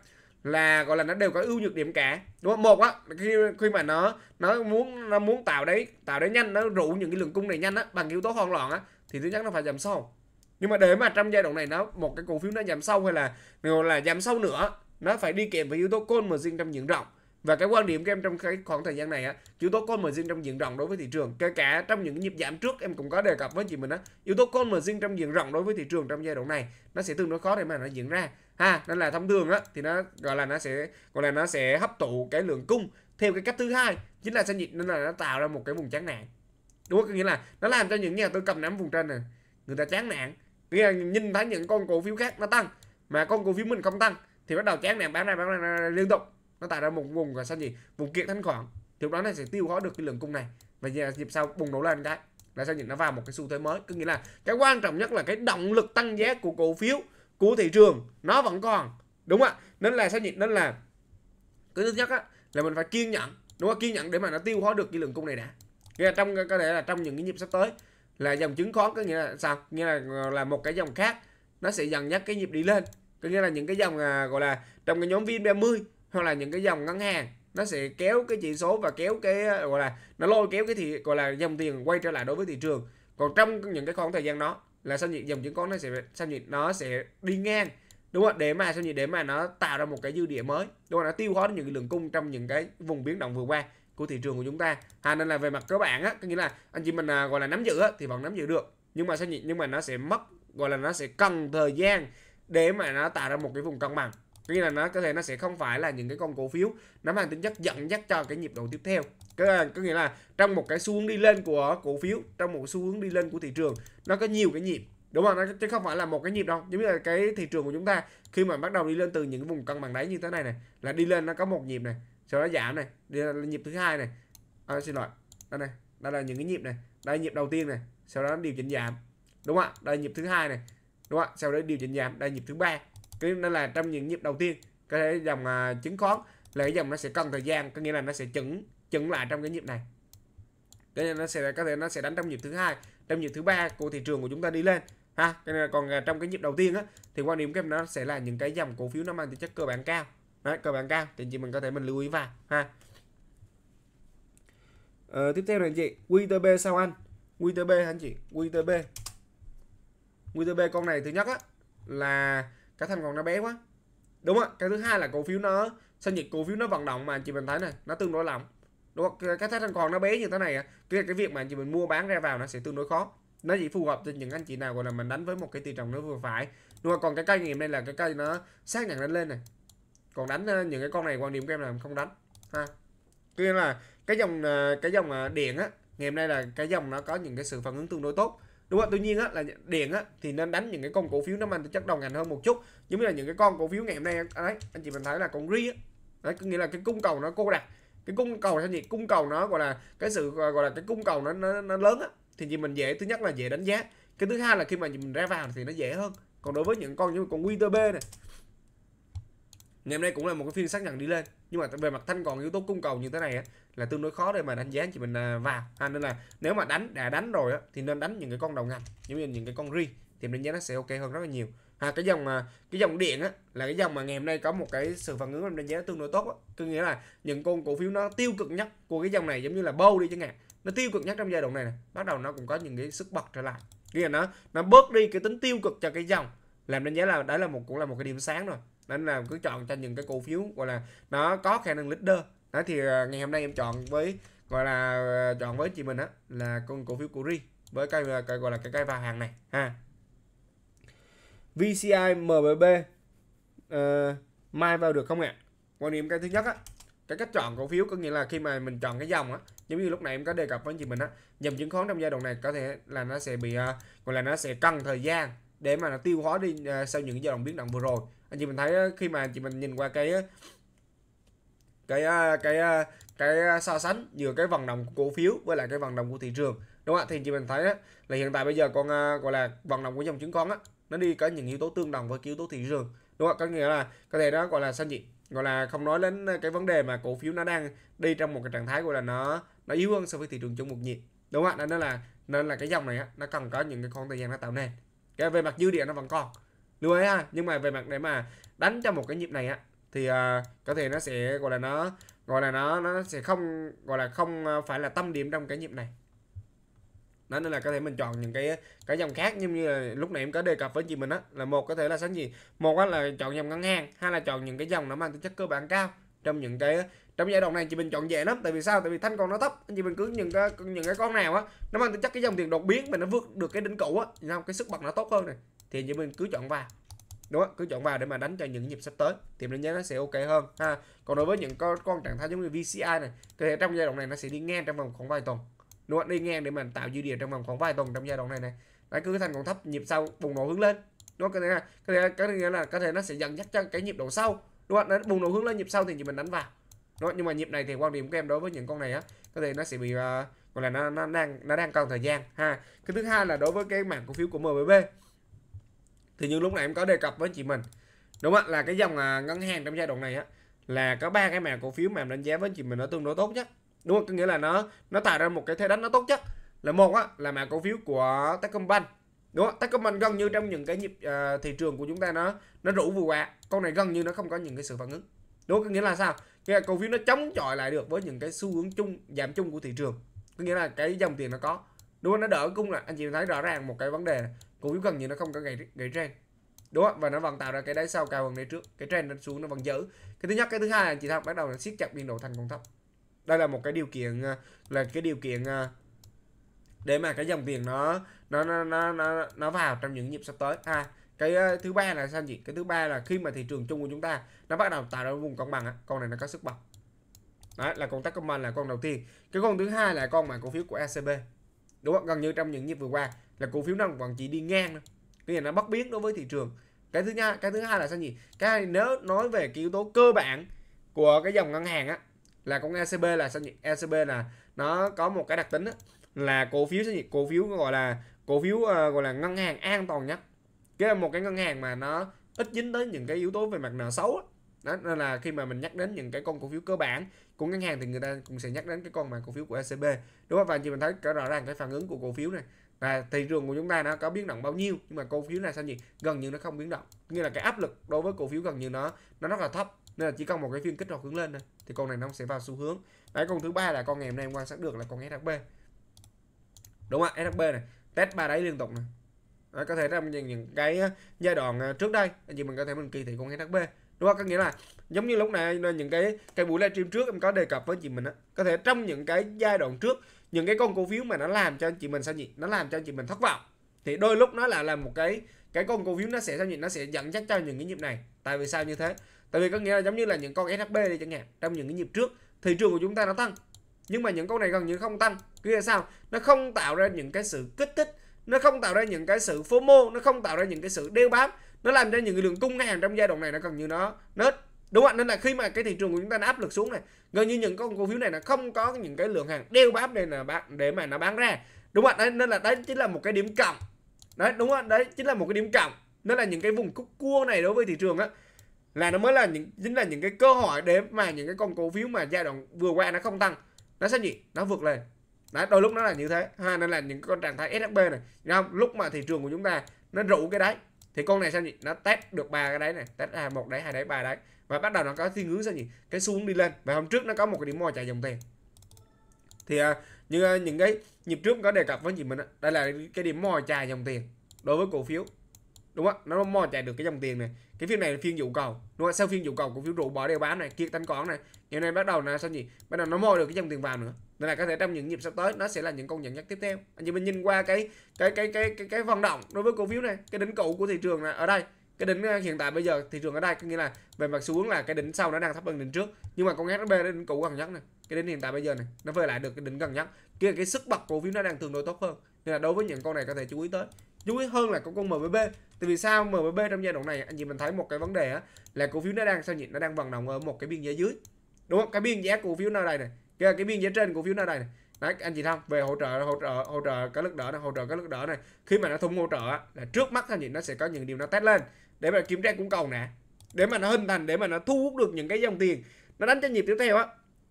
là gọi là nó đều có ưu nhược điểm cả đúng không một á khi khi mà nó nó muốn nó muốn tạo đấy tạo đấy nhanh nó rủ những cái lượng cung này nhanh á bằng yếu tố hoang loạn á thì thứ nhất nó phải giảm sâu nhưng mà để mà trong giai đoạn này nó một cái cổ phiếu nó giảm sâu hay là là giảm sâu nữa nó phải đi kèm với yếu tố call riêng trong diện rộng và cái quan điểm của em trong cái khoảng thời gian này á yếu tố call riêng trong diện rộng đối với thị trường kể cả trong những nhịp giảm trước em cũng có đề cập với chị mình á yếu tố call riêng trong diện rộng đối với thị trường trong giai đoạn này nó sẽ tương đối khó để mà nó diễn ra ha nên là thông thường á thì nó gọi là nó sẽ gọi là nó sẽ hấp thụ cái lượng cung theo cái cách thứ hai chính là giao dịch nên là nó tạo ra một cái vùng chán nản đúng không nghĩa là nó làm cho những nhà tôi cầm nắm vùng trên này người ta chán nản nghĩa là nhìn thấy những con cổ phiếu khác nó tăng mà con cổ phiếu mình không tăng thì bắt đầu chán này bán này bán này liên tục nó tạo ra một vùng và sao gì vùng kiện thanh khoản thì lúc đó nó sẽ tiêu hóa được cái lượng cung này và giờ dịp sau bùng nổ lên cái là sao nhìn nó vào một cái xu thế mới có nghĩa là cái quan trọng nhất là cái động lực tăng giá của cổ phiếu của thị trường nó vẫn còn đúng không ạ nên là sao nhỉ nên là cái thứ nhất á là mình phải kiên nhẫn đúng không kiên nhẫn để mà nó tiêu hóa được cái lượng cung này đã nghĩa là trong có thể là trong những cái nhịp sắp tới là dòng chứng khoán có nghĩa là sao nghĩa là ờ, là một cái dòng khác nó sẽ dần nhắc cái nhịp đi lên có nghĩa là những cái dòng à, gọi là trong cái nhóm VN30 hoặc là những cái dòng ngân hàng nó sẽ kéo cái chỉ số và kéo cái à, gọi là nó lôi kéo cái thì gọi là dòng tiền quay trở lại đối với thị trường còn trong những cái khoảng thời gian đó là sao nhịp dòng chứng khoán nó sẽ sao nhịp nó sẽ đi ngang đúng không để mà sao nhịp để mà nó tạo ra một cái dư địa mới đúng không nó tiêu hóa những cái lượng cung trong những cái vùng biến động vừa qua của thị trường của chúng ta à, nên là về mặt cơ bản á có nghĩa là anh chị mình à, gọi là nắm giữ á, thì vẫn nắm giữ được nhưng mà sao nhịp nhưng mà nó sẽ mất gọi là nó sẽ cần thời gian để mà nó tạo ra một cái vùng cân bằng nghĩa là nó có thể nó sẽ không phải là những cái con cổ phiếu nó mang tính chất dẫn dắt cho cái nhịp độ tiếp theo có, có nghĩa là trong một cái xu hướng đi lên của cổ phiếu trong một xu hướng đi lên của thị trường nó có nhiều cái nhịp đúng không nó chứ không phải là một cái nhịp đâu giống như là cái thị trường của chúng ta khi mà bắt đầu đi lên từ những vùng cân bằng đáy như thế này này là đi lên nó có một nhịp này sau đó giảm này đi là nhịp thứ hai này à, xin lỗi đây này đây là những cái nhịp này đây là nhịp đầu tiên này sau đó điều chỉnh giảm đúng không ạ đây là nhịp thứ hai này đúng không ạ sau đấy điều chỉnh giảm đây nhịp thứ ba cái nên là trong những nhịp đầu tiên cái dòng uh, chứng khoán là cái dòng nó sẽ cần thời gian có nghĩa là nó sẽ chững chững lại trong cái nhịp này cái nên nó sẽ có thể nó sẽ đánh trong nhịp thứ hai trong nhịp thứ ba của thị trường của chúng ta đi lên ha cái này còn uh, trong cái nhịp đầu tiên á thì quan điểm của em nó sẽ là những cái dòng cổ phiếu nó mang tính chất cơ bản cao Đấy, cơ bản cao thì chị mình có thể mình lưu ý vào ha ờ, tiếp theo là gì QTB sao anh QTB hả anh chị QTB nguy cơ b con này thứ nhất á là cái thanh còn nó bé quá đúng ạ cái thứ hai là cổ phiếu nó giao dịch cổ phiếu nó vận động mà anh chị mình thấy này nó tương đối lỏng đúng không cái thanh còn nó bé như thế này á cái cái việc mà anh chị mình mua bán ra vào nó sẽ tương đối khó nó chỉ phù hợp cho những anh chị nào gọi là mình đánh với một cái tỷ trọng nó vừa phải đúng không còn cái cây nghiệm đây là cái cây nó xác nhận lên lên này còn đánh ờ, những cái con này quan điểm của em là không đánh ha tuy nhiên là cái dòng ờ, cái dòng ờ, điện á ngày hôm nay là cái dòng nó có những cái sự phản ứng tương đối tốt đúng không tuy nhiên á là điện á thì nên đánh những cái con cổ phiếu nó mang tính chất đầu ngành hơn một chút giống như là những cái con cổ phiếu ngày hôm nay à, đấy anh chị mình thấy là con ri á đấy có nghĩa là cái cung cầu nó cô đặc cái cung cầu sao gì cung cầu nó gọi là cái sự gọi là cái cung cầu nó nó, nó lớn á thì chị mình dễ thứ nhất là dễ đánh giá cái thứ hai là khi mà mình ra vào thì nó dễ hơn còn đối với những con như con WTB này ngày hôm nay cũng là một cái phiên xác nhận đi lên nhưng mà về mặt thanh còn yếu tố cung cầu như thế này á, là tương đối khó để mà đánh giá chị mình à, vào à, nên là nếu mà đánh đã đánh rồi á, thì nên đánh những cái con đầu ngành giống như những cái con ri thì mình đánh giá nó sẽ ok hơn rất là nhiều à, cái dòng mà cái dòng điện á là cái dòng mà ngày hôm nay có một cái sự phản ứng em đánh giá tương đối tốt á có nghĩa là những con cổ phiếu nó tiêu cực nhất của cái dòng này giống như là bâu đi chẳng hạn nó tiêu cực nhất trong giai đoạn này, này bắt đầu nó cũng có những cái sức bật trở lại nghĩa là nó nó bớt đi cái tính tiêu cực cho cái dòng làm đánh giá là đấy là một cũng là một cái điểm sáng rồi nên là cứ chọn cho những cái cổ phiếu gọi là nó có khả năng leader đó thì ờ, ngày hôm nay em chọn với gọi là ờ, chọn với chị mình á là con cổ phiếu của ri với cái, ờ, cái gọi là cái cái vào hàng này ha VCI MBB uh, mai vào được không ạ quan điểm cái thứ nhất á cái cách chọn cổ phiếu có nghĩa là khi mà mình chọn cái dòng á giống như lúc này em có đề cập với chị mình á dòng chứng khoán trong giai đoạn này có thể là nó sẽ bị uh, gọi là nó sẽ cần thời gian để mà nó tiêu hóa đi uh, sau những giai đoạn biến động vừa rồi anh chị mình thấy khi mà chị mình nhìn qua cái cái cái cái, so sánh giữa cái vận động của cổ phiếu với lại cái vận động của thị trường đúng không ạ thì chị mình thấy là hiện tại bây giờ con à, gọi là vận động của dòng chứng khoán á nó đi có những yếu tố tương đồng với yếu tố thị trường đúng không ạ có nghĩa là có thể đó gọi là sao nhỉ gọi là không nói đến à, cái vấn đề mà cổ phiếu nó đang đi trong một cái trạng thái gọi là nó nó yếu hơn so với thị trường chung một nhịp đúng không ạ nên là nên là cái dòng này á, nó cần có những cái khoảng thời gian nó tạo nên cái về mặt dư địa nó vẫn còn lưu ý ha nhưng mà về mặt để mà đánh cho một cái nhịp này á thì uh, có thể nó sẽ gọi là nó gọi là nó nó sẽ không gọi là không à, phải là tâm điểm trong cái nhịp này đó nên là có thể mình chọn những cái cái dòng khác nhưng như là lúc nãy em có đề cập với chị mình á là một có thể là sánh gì một á là chọn dòng ngân hàng hay là chọn những cái dòng nó mang tính chất cơ bản cao trong những cái trong giai đoạn này chị mình chọn dễ lắm tại vì sao tại vì thanh còn nó thấp chị mình cứ những cái những cái con nào á nó mang tính chất cái dòng tiền đột biến mà nó vượt được cái đỉnh cũ á thì cái sức bật nó tốt hơn này thì những mình cứ chọn vào đúng không? cứ chọn vào để mà đánh cho những nhịp sắp tới thì mình nhớ nó sẽ ok hơn ha còn đối với những con, con trạng thái giống như VCI này thì trong giai đoạn này nó sẽ đi ngang trong vòng khoảng vài tuần đúng không? đi ngang để mình tạo dư địa trong vòng khoảng vài tuần trong giai đoạn này này nó cứ thành còn thấp nhịp sau bùng nổ hướng lên đúng không? có thể có thể là có thể nó sẽ dần dắt cho cái nhịp độ sau đúng không? nó bùng nổ hướng lên nhịp sau thì mình đánh vào đúng không? nhưng mà nhịp này thì quan điểm của em đối với những con này á có thể nó sẽ bị uh, gọi là nó, nó đang nó đang cần thời gian ha cái thứ hai là đối với cái mảng cổ phiếu của MBB thì như lúc nãy em có đề cập với chị mình đúng không là cái dòng à, ngân hàng trong giai đoạn này á là có ba cái mã cổ phiếu mà em đánh giá với chị mình nó tương đối tốt nhất đúng không có nghĩa là nó nó tạo ra một cái thế đánh nó tốt nhất là một á là mã cổ phiếu của Techcombank đúng không Techcombank gần như trong những cái nhịp uh, thị trường của chúng ta nó nó rủ vừa qua con này gần như nó không có những cái sự phản ứng đúng không? có nghĩa là sao nghĩa là cổ phiếu nó chống chọi lại được với những cái xu hướng chung giảm chung của thị trường có nghĩa là cái dòng tiền nó có đúng không? nó đỡ cung là anh chị thấy rõ ràng một cái vấn đề này cổ phiếu gần như nó không có gãy gãy trend đúng không? và nó vẫn tạo ra cái đáy sau cao hơn đáy trước cái trend nó xuống nó vẫn giữ cái thứ nhất cái thứ hai là chị thao bắt đầu là siết chặt biên độ thành còn thấp đây là một cái điều kiện à, là cái điều kiện à, để mà cái dòng tiền nó nó nó nó nó, nó vào trong những nhịp sắp tới ha à, cái thứ ba là sao chị cái thứ ba là khi mà thị trường chung của chúng ta nó bắt đầu tạo ra vùng cân bằng con này nó có sức bật đó là con bằng là con đầu tiên cái con thứ hai là con mã cổ phiếu của ECB đúng không gần như trong những nhịp vừa qua là cổ phiếu nào còn chỉ đi ngang thôi cái này nó bất biến đối với thị trường cái thứ nhất cái thứ hai là sao nhỉ cái này nếu nói về cái yếu tố cơ bản của cái dòng ngân hàng á là con ECB là sao nhỉ ECB là nó có một cái đặc tính á, là cổ phiếu sao nhỉ cổ phiếu gọi là cổ phiếu uh, gọi là ngân hàng an toàn nhất cái là một cái ngân hàng mà nó ít dính tới những cái yếu tố về mặt nợ xấu á. đó nên là khi mà mình nhắc đến những cái con cổ phiếu cơ bản của ngân hàng thì người ta cũng sẽ nhắc đến cái con mà cổ phiếu của ECB đúng không và chị mình thấy rõ ràng cái phản ứng của cổ phiếu này và thị trường của chúng ta nó có biến động bao nhiêu nhưng mà cổ phiếu này sao gì gần như nó không biến động nghĩa là cái áp lực đối với cổ phiếu gần như nó nó rất là thấp nên là chỉ cần một cái phiên kích hoạt hướng lên thôi thì con này nó sẽ vào xu hướng đấy con thứ ba là con ngày hôm nay em quan sát được là con SHB đúng không SHB này test ba đáy liên tục này đấy, có thể trong những, những cái giai đoạn à, trước đây anh chị mình có thể mình kỳ thị con SHB đúng không có nghĩa là giống như lúc này những cái cái buổi livestream trước em có đề cập với chị mình á có thể trong những cái giai đoạn trước những cái con cổ phiếu mà nó làm cho anh chị mình sao nhỉ nó làm cho anh chị mình thất vọng thì đôi lúc nó là là một cái cái con cổ phiếu nó sẽ sao nhỉ nó sẽ dẫn dắt cho những cái nhịp này tại vì sao như thế tại vì có nghĩa là giống như là những con shb đi chẳng hạn trong những cái nhịp trước thị trường của chúng ta nó tăng nhưng mà những con này gần như không tăng kia là sao nó không tạo ra những cái sự kích thích nó không tạo ra những cái sự phô mô nó không tạo ra những cái sự đeo bám nó làm cho những cái lượng cung hàng trong giai đoạn này nó gần như nó nết đúng không nên là khi mà cái thị trường của chúng ta nó áp lực xuống này gần như những con cổ phiếu này là không có những cái lượng hàng đeo bám để là bán để mà nó bán ra đúng không đấy nên là đấy chính là một cái điểm cộng đấy đúng không đấy chính là một cái điểm cộng nên là những cái vùng cúc cua này đối với thị trường á là nó mới là những chính là những cái cơ hội để mà những cái con cổ phiếu mà giai đoạn vừa qua nó không tăng nó sẽ gì nó vượt lên đấy đôi lúc nó là như thế ha nên là những con trạng thái SHB này đúng không lúc mà thị trường của chúng ta nó rủ cái đấy thì con này sao nhỉ nó test được ba cái đấy này test à một đấy hai đấy ba đấy và bắt đầu nó có thiên hướng sẽ gì cái xuống đi lên và hôm trước nó có một cái điểm mồi chạy dòng tiền thì à, như à, những cái nhịp trước có đề cập với chị mình đó, đây là cái điểm mồi chạy dòng tiền đối với cổ phiếu đúng không nó mò chạy được cái dòng tiền này cái phiên này là phiên dụ cầu đúng không sau phiên dụ cầu cổ phiếu trụ bỏ đều bán này kia tăng con này ngày nay bắt đầu là sao nhỉ bắt đầu nó mò được cái dòng tiền vào nữa nên là có thể trong những nhịp sắp tới nó sẽ là những con nhận nhắc tiếp theo anh chị mình nhìn qua cái cái cái cái cái, cái vận động đối với cổ phiếu này cái đỉnh cũ của thị trường này ở đây cái đỉnh ờ, hiện tại bây giờ thị trường ở đây có nghĩa là về mặt xuống là cái đỉnh sau nó đang thấp hơn đỉnh trước nhưng mà con HSB đỉnh cũ gần nhất này cái đỉnh hiện tại bây giờ này nó về lại được cái đỉnh gần nhất kia cái sức bật cổ phiếu nó đang tương đối tốt hơn nên là đối với những con này có thể chú ý tới chú ý hơn là có con MBB tại vì sao MBB trong giai đoạn này anh chị mình thấy một cái vấn đề á là cổ phiếu nó đang sao nhịn nó đang vận động ở một cái biên giới dưới đúng không cái biên giá cổ phiếu nào đây này kia cái biên giá trên cổ phiếu nào đây này đấy anh chị thông về hỗ trợ hỗ trợ hỗ trợ cái lực đỡ này hỗ trợ cái lực đỡ này khi mà nó thủng hỗ trợ là trước mắt anh chị nó sẽ có những điều nó test lên để mà kiểm tra cung cầu nè để mà nó hình thành để mà nó thu hút được những cái dòng tiền nó đánh cho nhịp tiếp theo á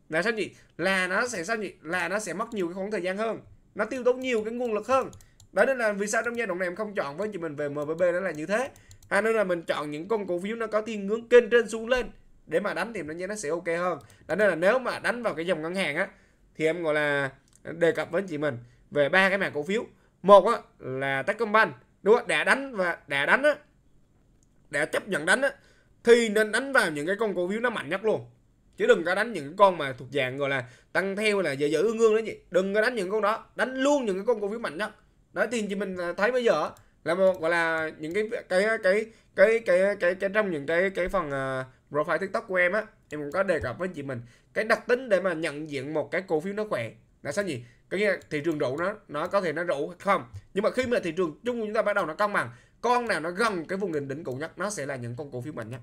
là sao nhỉ là nó sẽ sao nhỉ là nó sẽ mất nhiều cái khoảng thời gian hơn nó tiêu tốn nhiều cái nguồn lực hơn đó nên là vì sao trong giai đoạn này em không chọn với chị mình về MBB đó là như thế hay nên là mình chọn những con cổ phiếu nó có thiên hướng kênh trên xuống lên để mà đánh thì nó như nó sẽ ok hơn đó nên là nếu mà đánh vào cái dòng ngân hàng á thì em gọi là đề cập với chị mình về ba cái mảng cổ phiếu một á, là Techcombank đúng không? đã đánh và đã đánh á, để chấp nhận đánh á, thì nên đánh vào những cái con cổ phiếu nó mạnh nhất luôn chứ đừng có đánh những con mà thuộc dạng gọi là tăng theo là giờ giờ ương ương đó chị đừng có đánh những con đó đánh luôn những cái con cổ phiếu mạnh nhất đó thì chị mình thấy bây giờ là một gọi là những cái cái cái cái cái cái, cái, cái trong những cái cái phần uh, profile tiktok của em á em cũng có đề cập với chị mình cái đặc tính để mà nhận diện một cái cổ phiếu nó khỏe là sao nhỉ cái thị trường rượu nó nó có thể nó rượu không nhưng mà khi mà thị trường chung chúng ta bắt đầu nó cân bằng con nào nó gần cái vùng đỉnh đỉnh cũ nhất nó sẽ là những con cổ phiếu mạnh nhất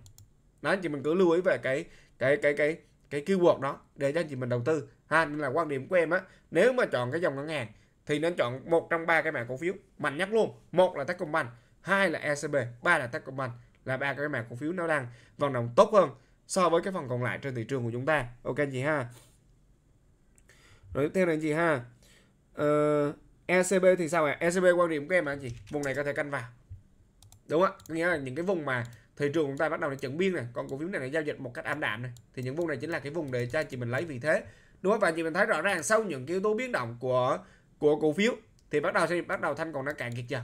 đó anh chị mình cứ lưu ý về cái cái cái cái cái keyword đó để cho anh chị mình đầu tư ha nên là quan điểm của em á nếu mà chọn cái dòng ngân hàng thì nên chọn một trong ba cái mảng cổ phiếu mạnh nhất luôn một là Techcombank hai là ECB ba là Techcombank là ba cái mảng cổ phiếu nó đang vận động tốt hơn so với cái phần còn lại trên thị trường của chúng ta ok anh chị ha rồi tiếp theo là anh chị ha ờ, ECB thì sao ạ ECB quan điểm của em anh chị vùng này có thể canh vào đúng không ạ nghĩa là những cái vùng mà thị trường chúng ta bắt đầu là chuẩn biên này còn cổ phiếu này là giao dịch một cách ảm đạm này thì những vùng này chính là cái vùng để cho chị mình lấy vị thế đúng không và chị mình thấy rõ ràng sau những cái yếu tố biến động của của cổ phiếu thì bắt đầu sẽ bắt đầu thanh còn nó cạn kiệt dần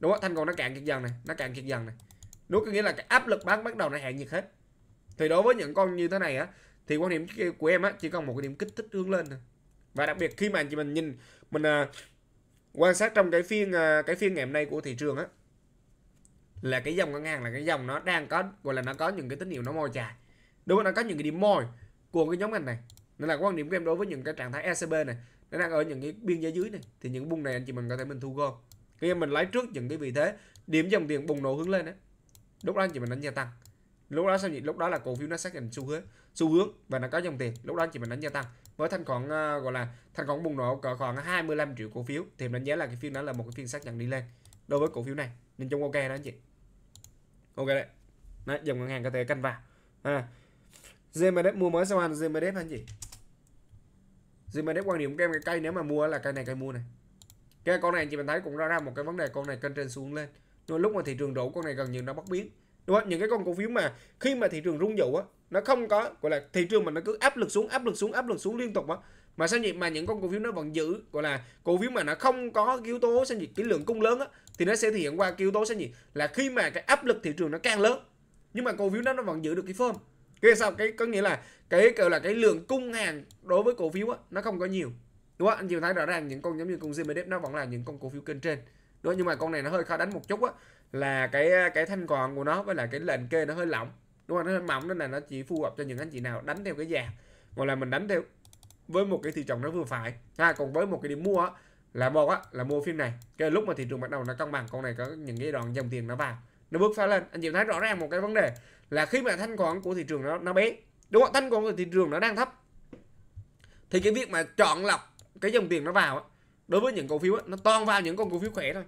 đúng không thanh còn nó cạn kiệt dần này nó cạn kiệt dần này nó có nghĩa là cái áp lực bán bắt đầu nó hạ nhiệt hết thì đối với những con như thế này á thì quan điểm của em á chỉ còn một cái điểm kích thích hướng lên thôi và đặc biệt khi mà chị mình nhìn mình uh, quan sát trong cái phiên uh, cái phiên ngày hôm nay của thị trường á là cái dòng ngân hàng là cái dòng nó đang có gọi là nó có những cái tín hiệu nó môi chài đúng không nó có những cái điểm môi của cái nhóm ngành này nên là quan điểm của em đối với những cái trạng thái ECB này nó đang ở những cái biên giới dưới này thì những bung này anh chị mình có thể mình thu gom khi mình lấy trước những cái vị thế điểm dòng tiền bùng nổ hướng lên đấy lúc đó anh chị mình đánh gia tăng lúc đó sao nhỉ lúc đó là cổ phiếu nó xác định xu hướng xu hướng và nó có dòng tiền lúc đó anh chị mình đánh gia tăng với thanh khoản uh, gọi là thanh khoản bùng nổ cỡ khoảng 25 triệu cổ phiếu thì mình đánh giá là cái phiên đó là một cái phiên xác nhận đi lên đối với cổ phiếu này nên trong ok đó anh chị ok đấy đấy dòng ngân hàng có thể căn vào à, GMDF mua mới sao ăn GMDF anh chị GMDF quan điểm kem cái cây nếu mà mua là cây này cây mua này cái con này anh chị mình thấy cũng ra ra một cái vấn đề con này kênh trên xuống lên nhưng lúc mà thị trường đổ con này gần như nó bất biến đúng không những cái con cổ phiếu mà khi mà thị trường rung dụ á nó không có gọi là thị trường mà nó cứ áp lực xuống áp lực xuống áp lực xuống liên tục á mà sao nhiệt mà những con cổ phiếu nó vẫn giữ gọi là cổ phiếu mà nó không có yếu tố sao nhiệt cái lượng cung lớn á, thì nó sẽ thể hiện qua yếu tố sao nhiệt là khi mà cái áp lực thị trường nó càng lớn nhưng mà cổ phiếu đó nó vẫn giữ được cái form cái sao cái có nghĩa là cái gọi là cái lượng cung hàng đối với cổ phiếu á, nó không có nhiều đúng không anh chị thấy rõ ràng những con giống như con GMDF nó vẫn là những con cổ phiếu kênh trên đúng không? nhưng mà con này nó hơi khó đánh một chút á là cái cái thanh còn của nó với lại cái lệnh kê nó hơi lỏng đúng không nó hơi mỏng nên là nó chỉ phù hợp cho những anh chị nào đánh theo cái dạng gọi là mình đánh theo với một cái thị trường nó vừa phải ha còn với một cái điểm mua là một á là mua phim này cái lúc mà thị trường bắt đầu nó cân bằng con này có những cái đoạn dòng tiền nó vào nó bước phá lên anh chị thấy rõ ràng một cái vấn đề là khi mà thanh khoản của thị trường nó nó bé đúng không thanh khoản của thị trường nó đang thấp thì cái việc mà chọn lọc cái dòng tiền nó vào á, đối với những cổ phiếu á, nó toàn vào những con cổ phiếu khỏe thôi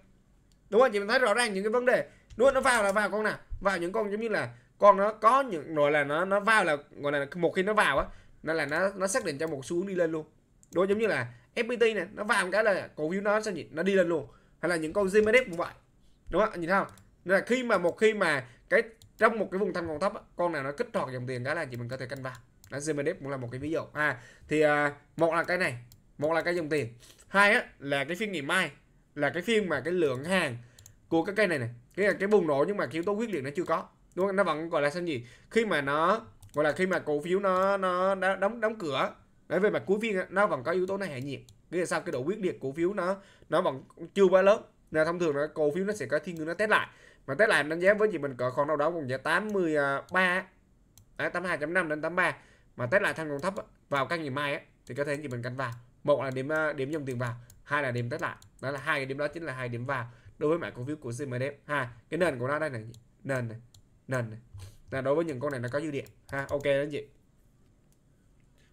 đúng không chị thấy rõ ràng những cái vấn đề luôn nó vào là vào con nào vào những con giống như là con nó có những rồi là nó nó vào là gọi là một khi nó vào á nó là nó nó xác định cho một xu hướng đi lên luôn đối giống như là FPT này nó vào cái là cổ phiếu nó sẽ nhỉ nó đi lên luôn hay là những con GMDF cũng vậy đúng không nhìn thấy không nên là khi mà một khi mà cái trong một cái vùng thanh còn thấp con nào nó kích hoạt dòng tiền cái là chị mình có thể canh vào đó GMDF cũng là một cái ví dụ à thì à, một là cái này một là cái dòng tiền hai á là cái phiên ngày mai là cái phiên mà cái lượng hàng của cái cây này này cái cái bùng nổ nhưng mà yếu tố quyết liệt nó chưa có đúng không? nó vẫn gọi là sao gì khi mà nó gọi là khi mà cổ phiếu nó nó đã đóng đóng cửa đấy về mặt cuối phiên nó vẫn có yếu tố này hạ nhiệt nghĩa là sao cái độ quyết liệt cổ phiếu nó nó vẫn chưa quá lớn Nên thông thường là cổ phiếu nó sẽ có thiên hướng nó test lại mà test lại đánh giá với chị mình cỡ khoảng đâu đó vùng giá 83 à, 82.5 đến 83 mà test lại thanh còn thấp vào các ngày mai ấy, thì có thể chị mình canh vào một là điểm à, điểm dòng tiền vào hai là điểm test lại đó là hai cái điểm đó chính là hai điểm vào đối với mã cổ phiếu của CMD hai cái nền của nó đây này nền này nền này là đối với những con này nó có dư địa ha ok anh chị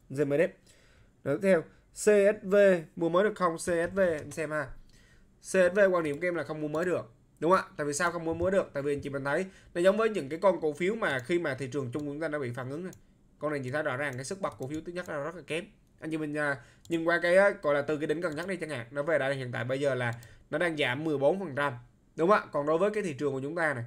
rồi mới đấy tiếp theo CSV mua mới được không CSV em xem ha CSV quan điểm của em là không mua mới được đúng không ạ tại vì sao không mua mới được tại vì anh chị mình thấy nó giống với những cái con cổ phiếu mà khi mà thị trường chung của chúng ta đã bị phản ứng con này chị thấy rõ ràng cái sức bật cổ phiếu thứ nhất là rất là kém anh chị mình à, nhìn qua cái gọi là từ cái đỉnh gần nhất đi chẳng hạn nó về đây hiện tại bây giờ là nó đang giảm 14 phần trăm đúng không ạ còn đối với cái thị trường của chúng ta này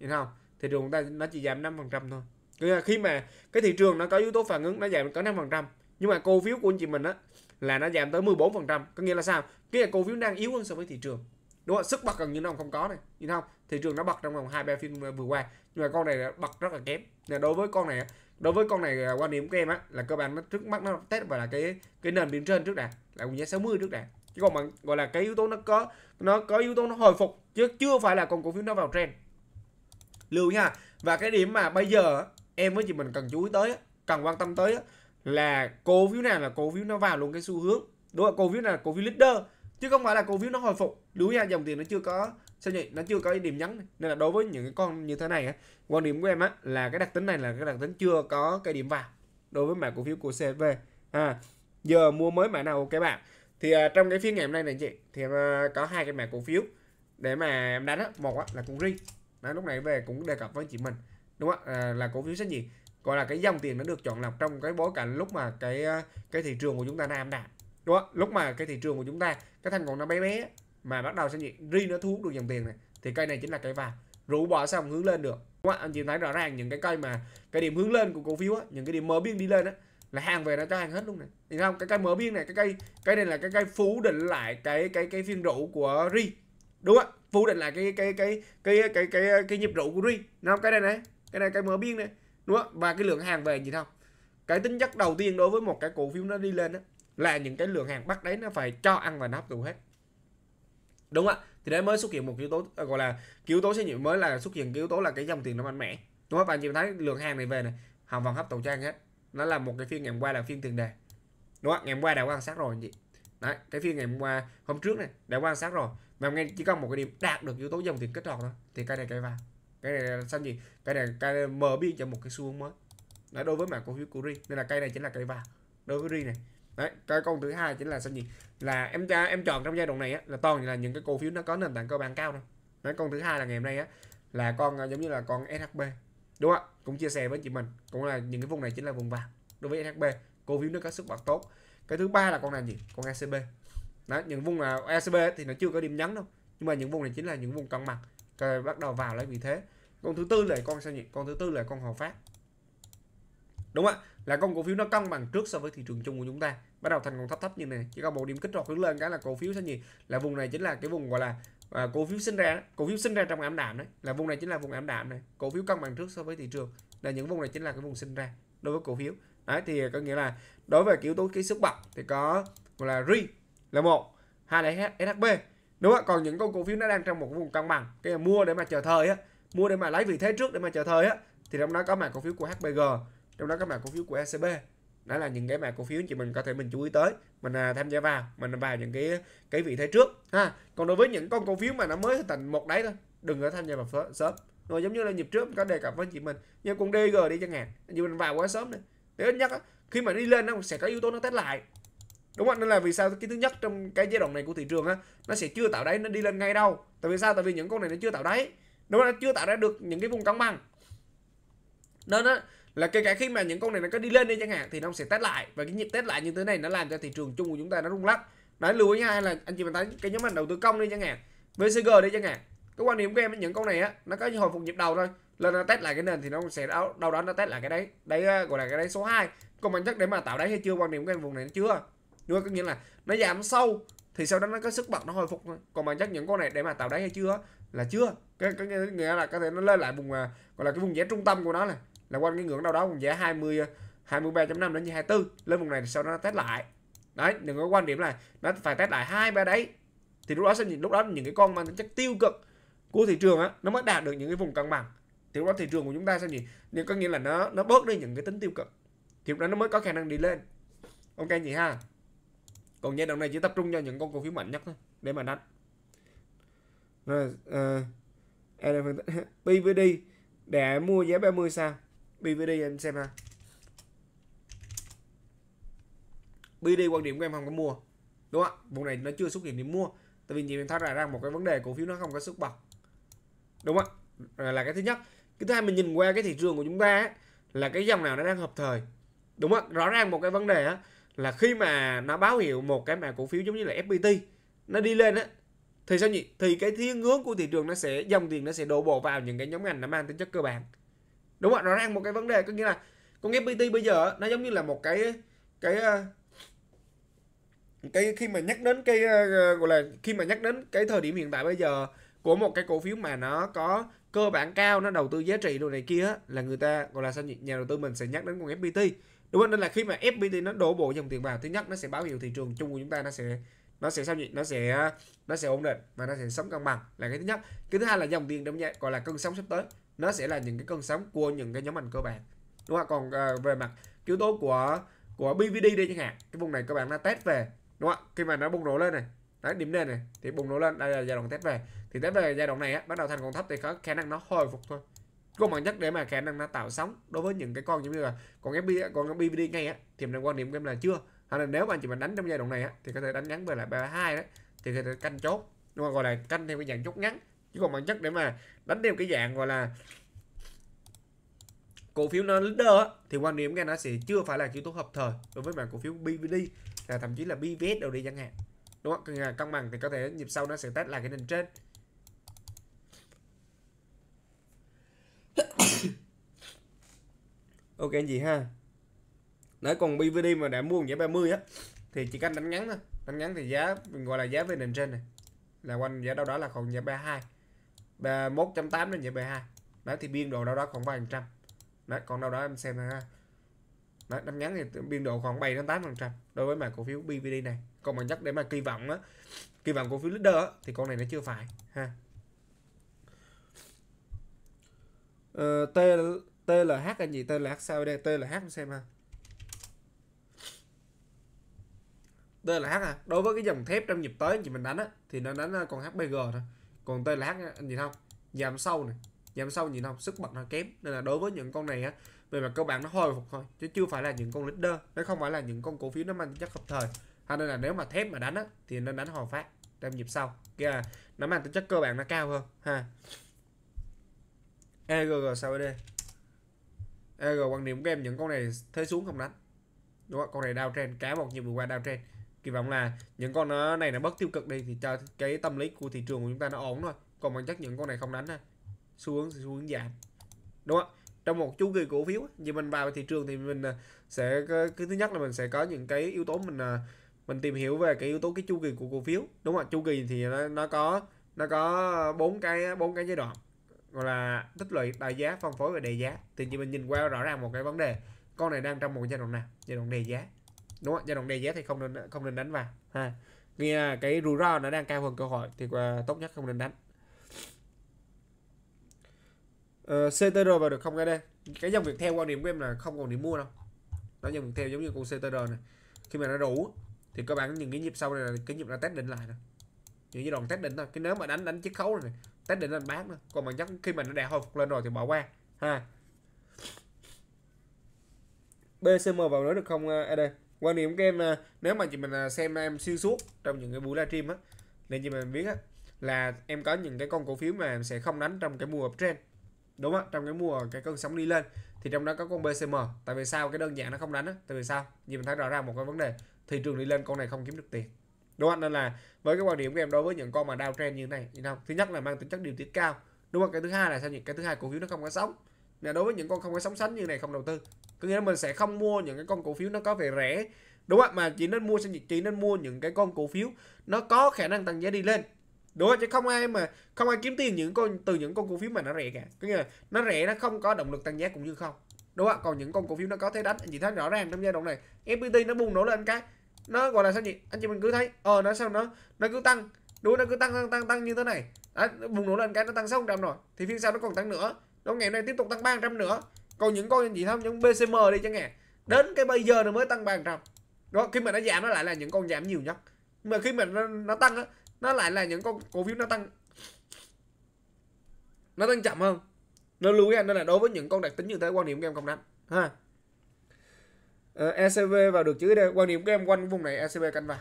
nhìn không thị trường chúng ta nó chỉ giảm 5% thôi là khi mà cái thị trường nó có yếu tố phản ứng nó giảm có 5% nhưng mà cổ phiếu của anh chị mình á là nó giảm tới 14% có nghĩa là sao cái cổ phiếu đang yếu hơn so với thị trường đúng không sức bật gần như nó không có này nhìn không thị trường nó bật trong vòng hai ba phiên vừa qua nhưng mà con này bật rất là kém là đối với con này đối với con này à, quan điểm của em á là cơ bản nó trước mắt nó test và là cái cái nền điểm trên trước đã là giá 60 trước đã chứ còn mà gọi là cái yếu tố nó có nó có yếu tố nó hồi phục chứ chưa phải là con cổ phiếu nó vào trend lưu nha và cái điểm mà bây giờ em với chị mình cần chú ý tới cần quan tâm tới là cổ phiếu nào là cổ phiếu nó vào luôn cái xu hướng đúng là cổ phiếu nào là cổ phiếu leader chứ không phải là cổ phiếu nó hồi phục đúng nha dòng tiền nó chưa có sao nhỉ nó chưa có điểm nhấn nên là đối với những cái con như thế này quan điểm của em á là cái đặc tính này là cái đặc tính chưa có cái điểm vào đối với mã cổ phiếu của CV à giờ mua mới mã nào ok bạn thì à, trong cái phiên ngày hôm nay này chị thì à, có hai cái mã cổ phiếu để mà em đánh á một á là con ri Đấy, lúc này về cũng đề cập với chị mình đúng không ạ à, là cổ phiếu sẽ gì gọi là cái dòng tiền nó được chọn lọc trong cái bối cảnh lúc mà cái à, cái thị trường của chúng ta nam đạt đúng không lúc mà cái thị trường của chúng ta cái thanh còn nó bé bé mà bắt đầu sẽ gì ri nó thu hút được dòng tiền này thì cây này chính là cây vàng rũ bỏ xong hướng lên được đúng không? anh chị thấy rõ ràng những cái cây mà cái điểm hướng lên của cổ phiếu á, những cái điểm mở biên đi lên á là hàng về nó cho hàng hết luôn này thì không cái cây mở biên này cái cây cái này là cái cây phú định lại cái cái cái phiên rũ của ri đúng không vô định lại cái cái cái cái cái cái cái, cái nhịp độ của ri nó cái này này cái này cái mở biên này đúng không và cái lượng hàng về gì không cái tính chất đầu tiên đối với một cái cổ phiếu nó đi lên đó, là những cái lượng hàng bắt đấy nó phải cho ăn và nắp đủ hết đúng không ạ thì đấy mới xuất hiện một yếu tố à, gọi là yếu tố xét nghiệm mới là xuất hiện yếu tố là cái dòng tiền nó mạnh mẽ đúng không và chị thấy lượng hàng này về này hàng vòng hấp tàu trang hết nó là một cái phiên ngày hôm qua là phiên tiền đề đúng không ngày hôm qua đã quan sát rồi anh chị đấy cái phiên ngày hôm qua hôm trước này đã quan sát rồi mà nghe chỉ cần một cái điểm đạt được yếu tố dòng tiền kết tròn thôi thì cái này cái vào cái này là xanh gì cái này cái này mở biên cho một cái xu hướng mới đấy, đối với mảng cổ phiếu của ri nên là cây này chính là cây vào đối với ri này đấy cái con thứ hai chính là xanh gì là em em chọn trong giai đoạn này á, là toàn là những cái cổ phiếu nó có nền tảng cơ bản cao thôi đấy con thứ hai là ngày hôm nay á là con à, giống như là con shb đúng không ạ cũng chia sẻ với chị mình cũng là những cái vùng này chính là vùng vàng đối với shb cổ phiếu nó có sức bật tốt cái thứ ba là con này gì con ECB đó, những vùng là ECB thì nó chưa có điểm nhấn đâu nhưng mà những vùng này chính là những vùng cân bằng cái bắt đầu vào lấy vị thế con thứ tư là con sao nhỉ con thứ tư là con hòa phát đúng ạ là con cổ phiếu nó cân bằng trước so với thị trường chung của chúng ta bắt đầu thành con thấp thấp như này chỉ có một điểm kích rồi hướng lên cái là cổ phiếu sao nhỉ là vùng này chính là cái vùng gọi là à, cổ phiếu sinh ra cổ phiếu sinh ra trong ảm đạm đấy là vùng này chính là vùng ảm đạm này cổ phiếu cân bằng trước so với thị trường là những vùng này chính là cái vùng sinh ra đối với cổ phiếu đấy thì có nghĩa là đối với kiểu tố ký sức bật thì có gọi là ri là một hai là SHB đúng không còn những con cổ phiếu nó đang trong một vùng cân bằng cái mua để mà chờ thời á mua để mà lấy vị thế trước để mà chờ thời á thì trong đó có mã cổ phiếu của HBG trong đó có mã cổ phiếu của ECB đó là những cái mã cổ phiếu chị mình có thể mình chú ý tới mình à, tham gia vào mình vào những cái cái vị thế trước ha còn đối với những con cổ phiếu mà nó mới thành một đáy thôi đừng có tham gia vào sớm rồi giống như là nhịp trước mình có đề cập với chị mình như con DG đi chẳng hạn như mình vào quá sớm này thế ít nhất á, khi mà đi lên nó sẽ có yếu tố nó test lại đúng không nên là vì sao cái thứ nhất trong cái giai đoạn này của thị trường á nó sẽ chưa tạo đáy nó đi lên ngay đâu tại vì sao tại vì những con này nó chưa tạo đáy đúng không nó chưa tạo ra được những cái vùng cân bằng nên á là kể cả khi mà những con này nó có đi lên đi chẳng hạn thì nó sẽ test lại và cái nhịp test lại như thế này nó làm cho thị trường chung của chúng ta nó rung lắc nói lưu ý hai là anh chị mình thấy cái nhóm đầu tư công đi chẳng hạn VCG đi chẳng hạn cái quan điểm của em những con này á nó có hồi phục nhịp đầu thôi lên nó test lại cái nền thì nó sẽ đâu, đâu đó nó test lại cái đấy đấy ờ, gọi là cái đấy số 2 còn bản chất để mà tạo đáy hay chưa quan điểm của em vùng này nó chưa nhưng mà có nghĩa là nó giảm sâu thì sau đó nó có sức bật nó hồi phục thôi còn bản chất những con này để mà tạo đáy hay chưa là chưa cái, cái, cái nghĩa là có thể nó lên lại vùng à, gọi là cái vùng giá trung tâm của nó này là quanh cái ngưỡng đâu đó vùng giá 20 23.5 đến như 24 lên vùng này thì sau đó nó test lại đấy đừng có quan điểm là nó phải test lại hai ba đấy thì lúc đó sẽ lúc đó những cái con mang tính chất tiêu cực của thị trường á nó mới đạt được những cái vùng cân bằng thì lúc đó thị trường của chúng ta sẽ gì nhưng có nghĩa là nó nó bớt đi những cái tính tiêu cực thì lúc đó nó mới có khả năng đi lên ok nhỉ ha còn giai đoạn này chỉ tập trung cho những con cổ phiếu mạnh nhất thôi để mà đánh rồi ờ, uh, BVD để mua giá 30 sao BVD em xem ha BVD quan điểm của em không có mua đúng không ạ vùng này nó chưa xuất hiện điểm mua tại vì gì em thoát ra rằng một cái vấn đề cổ phiếu nó không có sức bật, đúng không là cái thứ nhất cái thứ hai mình nhìn qua cái thị trường của chúng ta ấy, là cái dòng nào nó đang hợp thời đúng không rõ ràng một cái vấn đề á là khi mà nó báo hiệu một cái mã cổ phiếu giống như là FPT nó đi lên á thì sao nhỉ thì cái thiên hướng của thị trường nó sẽ dòng tiền nó sẽ đổ bộ vào những cái nhóm ngành nó mang tính chất cơ bản đúng không rõ ràng một cái vấn đề có nghĩa là con FPT bây giờ nó giống như là một cái cái ờ, cái khi mà nhắc đến cái ờ, gọi là khi mà nhắc đến cái thời điểm hiện tại bây giờ của một cái cổ phiếu mà nó có cơ bản cao nó đầu tư giá trị đồ này kia là người ta gọi là sao nhỉ nhà đầu tư mình sẽ nhắc đến con FPT đúng không nên là khi mà FPT nó đổ bộ dòng tiền vào thứ nhất nó sẽ báo hiệu thị trường chung của chúng ta nó sẽ nó sẽ sao nhỉ nó sẽ nó sẽ ổn định và nó sẽ sống cân bằng là cái thứ nhất cái thứ hai là dòng tiền trong nhà gọi là cơn sóng sắp tới nó sẽ là những cái cơn sóng của những cái nhóm ngành cơ bản đúng không còn uh, về mặt yếu tố của của BVD đây chẳng hạn cái vùng này các bạn đã test về đúng không khi mà nó bùng nổ lên này đấy điểm nền này thì bùng nổ lên đây là giai đoạn test về thì test về giai đoạn này á bắt đầu thành còn thấp thì có khả năng nó hồi phục thôi công bằng nhất để mà khả năng nó tạo sóng đối với những cái con giống như là con FB con BVD ngay á thì mình quan niệm của em là chưa hay là nếu mà anh chị mình đánh trong giai đoạn này á thì có thể đánh ngắn về lại ba hai đấy thì có thể canh chốt nhưng mà gọi là canh theo cái dạng chốt ngắn chứ còn bản chất để mà đánh theo cái dạng gọi là cổ phiếu nó leader á, thì quan điểm cái nó sẽ chưa phải là yếu tố hợp thời đối với mảng cổ phiếu BVD là thậm chí là BVS đầu đi chẳng hạn đúng không? Cân bằng thì có thể nhịp sau nó sẽ test lại cái nền trên ok anh ha đấy còn BVD mà đã mua giá 30 á thì chỉ cách đánh ngắn thôi đánh ngắn thì giá mình gọi là giá về nền trên này là quanh giá đâu đó là khoảng giá 32 31.8 đến giá 32 đấy thì biên độ đâu đó khoảng vài phần trăm đấy còn đâu đó em xem ha đấy, đánh ngắn thì biên độ khoảng 7 đến 8 phần trăm đối với mã cổ phiếu BVD này còn mà nhắc để mà kỳ vọng á kỳ vọng cổ phiếu leader á, thì con này nó chưa phải ha ờ, T TLH anh chị TLH sao đây TLH xem ha TLH à đối với cái dòng thép trong nhịp tới thì mình đánh á thì nó đánh ờ, con HBG thôi còn TLH anh chị không giảm sâu này giảm sâu nhìn không sức bật nó kém nên là đối với những con này á về mặt cơ bản nó hồi phục thôi chứ chưa phải là những con leader nó không phải là những con cổ phiếu nó mang chất hợp thời hay nên là nếu mà thép mà đánh á thì nên đánh hồi phát trong nhịp sau kia là nó mang tính chất cơ bản nó cao hơn ha EGG sau đây EG quan điểm của em những con này thế xuống không đánh đúng không con này đau trên cá một nhiệm vừa qua đau trên kỳ vọng là những con ờ, này nó bất tiêu cực đi thì cho cái tâm lý của thị trường của chúng ta nó ổn thôi còn bằng chắc những con này không đánh ha xuống hướng xu hướng giảm đúng không trong một chu kỳ cổ phiếu thì mình vào thị trường thì mình ờ, sẽ cái thứ nhất là mình sẽ có những cái yếu tố mình ờ, mình tìm hiểu về cái yếu tố cái chu kỳ của cổ phiếu đúng không chu kỳ thì nó, nó có nó có bốn cái bốn cái giai đoạn gọi là tích lũy tạo giá phân phối và đề giá thì như mình nhìn qua rõ ràng một cái vấn đề con này đang trong một giai đoạn nào giai đoạn đề giá đúng không giai đoạn đề giá thì không nên không nên đánh vào ha nghĩa cái rủi ro nó đang cao hơn cơ hội thì à, tốt nhất không nên đánh uh, ờ, CTR vào được không cái đây cái dòng việc theo quan điểm của em là không còn điểm mua đâu nó dòng việc theo giống như con CTR này khi mà nó đủ thì cơ bản những cái nhịp sau này là cái nhịp nó test định lại rồi những với đòn test đỉnh thôi cái nếu mà đánh đánh chiếc khấu này test đỉnh anh bán thôi còn mà chất khi mà nó đã hồi phục lên rồi thì bỏ qua ha BCM vào nữa được không ở à, đây? quan điểm của em nếu mà chị mình à, xem em xuyên suốt trong những cái buổi livestream á nên chị mình biết á là em có những cái con cổ phiếu mà sẽ không đánh trong cái mùa uptrend đúng không trong cái mùa cái cơn sóng đi lên thì trong đó có con BCM tại vì sao cái đơn giản nó không đánh á tại vì sao vì mình thấy rõ ràng một cái vấn đề thị trường đi lên con này không kiếm được tiền đúng không nên là với cái quan điểm của em đối với những con mà trend như này thì không thứ nhất là mang tính chất điều tiết cao đúng không cái thứ hai là sao những cái thứ hai cổ phiếu nó không có sống là đối với những con không có sóng sánh như này không đầu tư có nghĩa là mình sẽ không mua những cái con cổ phiếu nó có về rẻ đúng không mà chỉ nên mua sao chỉ nên mua những cái con cổ phiếu nó có khả năng tăng giá đi lên đúng không? chứ không ai mà không ai kiếm tiền những con từ những con cổ phiếu mà nó rẻ cả có nghĩa là nó rẻ nó không có động lực tăng giá cũng như không đúng không còn những con cổ phiếu nó có thế đánh anh chị thấy rõ ràng trong giai đoạn này FPT nó bùng nổ lên cái nó gọi là sao nhỉ anh chị mình cứ thấy ờ nó sao nó nó cứ tăng đúng nó cứ tăng tăng tăng tăng như thế này đấy, bùng nổ lên cái nó tăng sáu trăm rồi thì phiên sau nó còn tăng nữa nó ngày hôm nay tiếp tục tăng ba trăm nữa còn những con gì không những bcm đi chẳng hạn đến cái bây giờ nó mới tăng ba trăm đó khi mà nó giảm nó lại là những con giảm nhiều nhất nhưng mà khi mà nó, nó tăng á nó lại là những con cổ phiếu nó tăng nó tăng chậm hơn nó lưu ý anh đó là đối với những con đặc tính như thế quan điểm của em không đánh ha uh, ờ, ECB vào được chữ đây quan điểm của em quanh vùng này ECB canh vào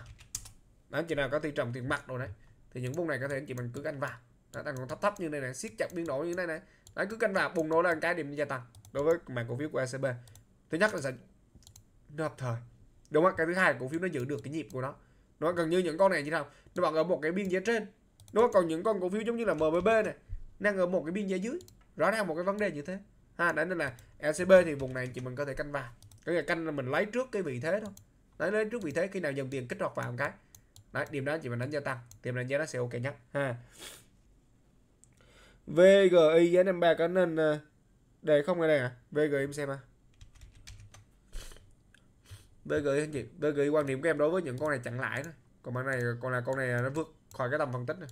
đó chị nào có thị trường tiền mặt rồi đấy thì những vùng này có thể anh chị mình cứ canh vào đó, đang còn thấp thấp như này này siết chặt biên độ như thế này này đấy cứ canh vào bùng nổ là cái điểm gia tăng đối với mảng cổ phiếu của ECB thứ nhất là sẽ nó hợp thời đúng không cái thứ hai là cổ phiếu nó giữ được cái nhịp của nó nó gần như những con này như thế nào nó bằng ở một cái biên giới trên nó còn những con cổ phiếu giống như là MBB này đang ở một cái biên giới dưới rõ ràng một cái vấn đề như thế ha đấy nên là ECB thì vùng này chị mình có thể canh vào cái nhà canh là mình lấy trước cái vị thế thôi lấy lấy trước vị thế khi nào dòng tiền kích hoạt vào một cái đấy điểm đó chỉ mình đánh gia tăng điểm đánh giá nó sẽ ok nhất ha VGI giá năm ba có nên ờ, để không ở đây à VGI em xem à VGI anh chị VGI quan điểm của em đối với những con này chặn lại đó còn con này còn là con này nó vượt khỏi cái tầm phân tích này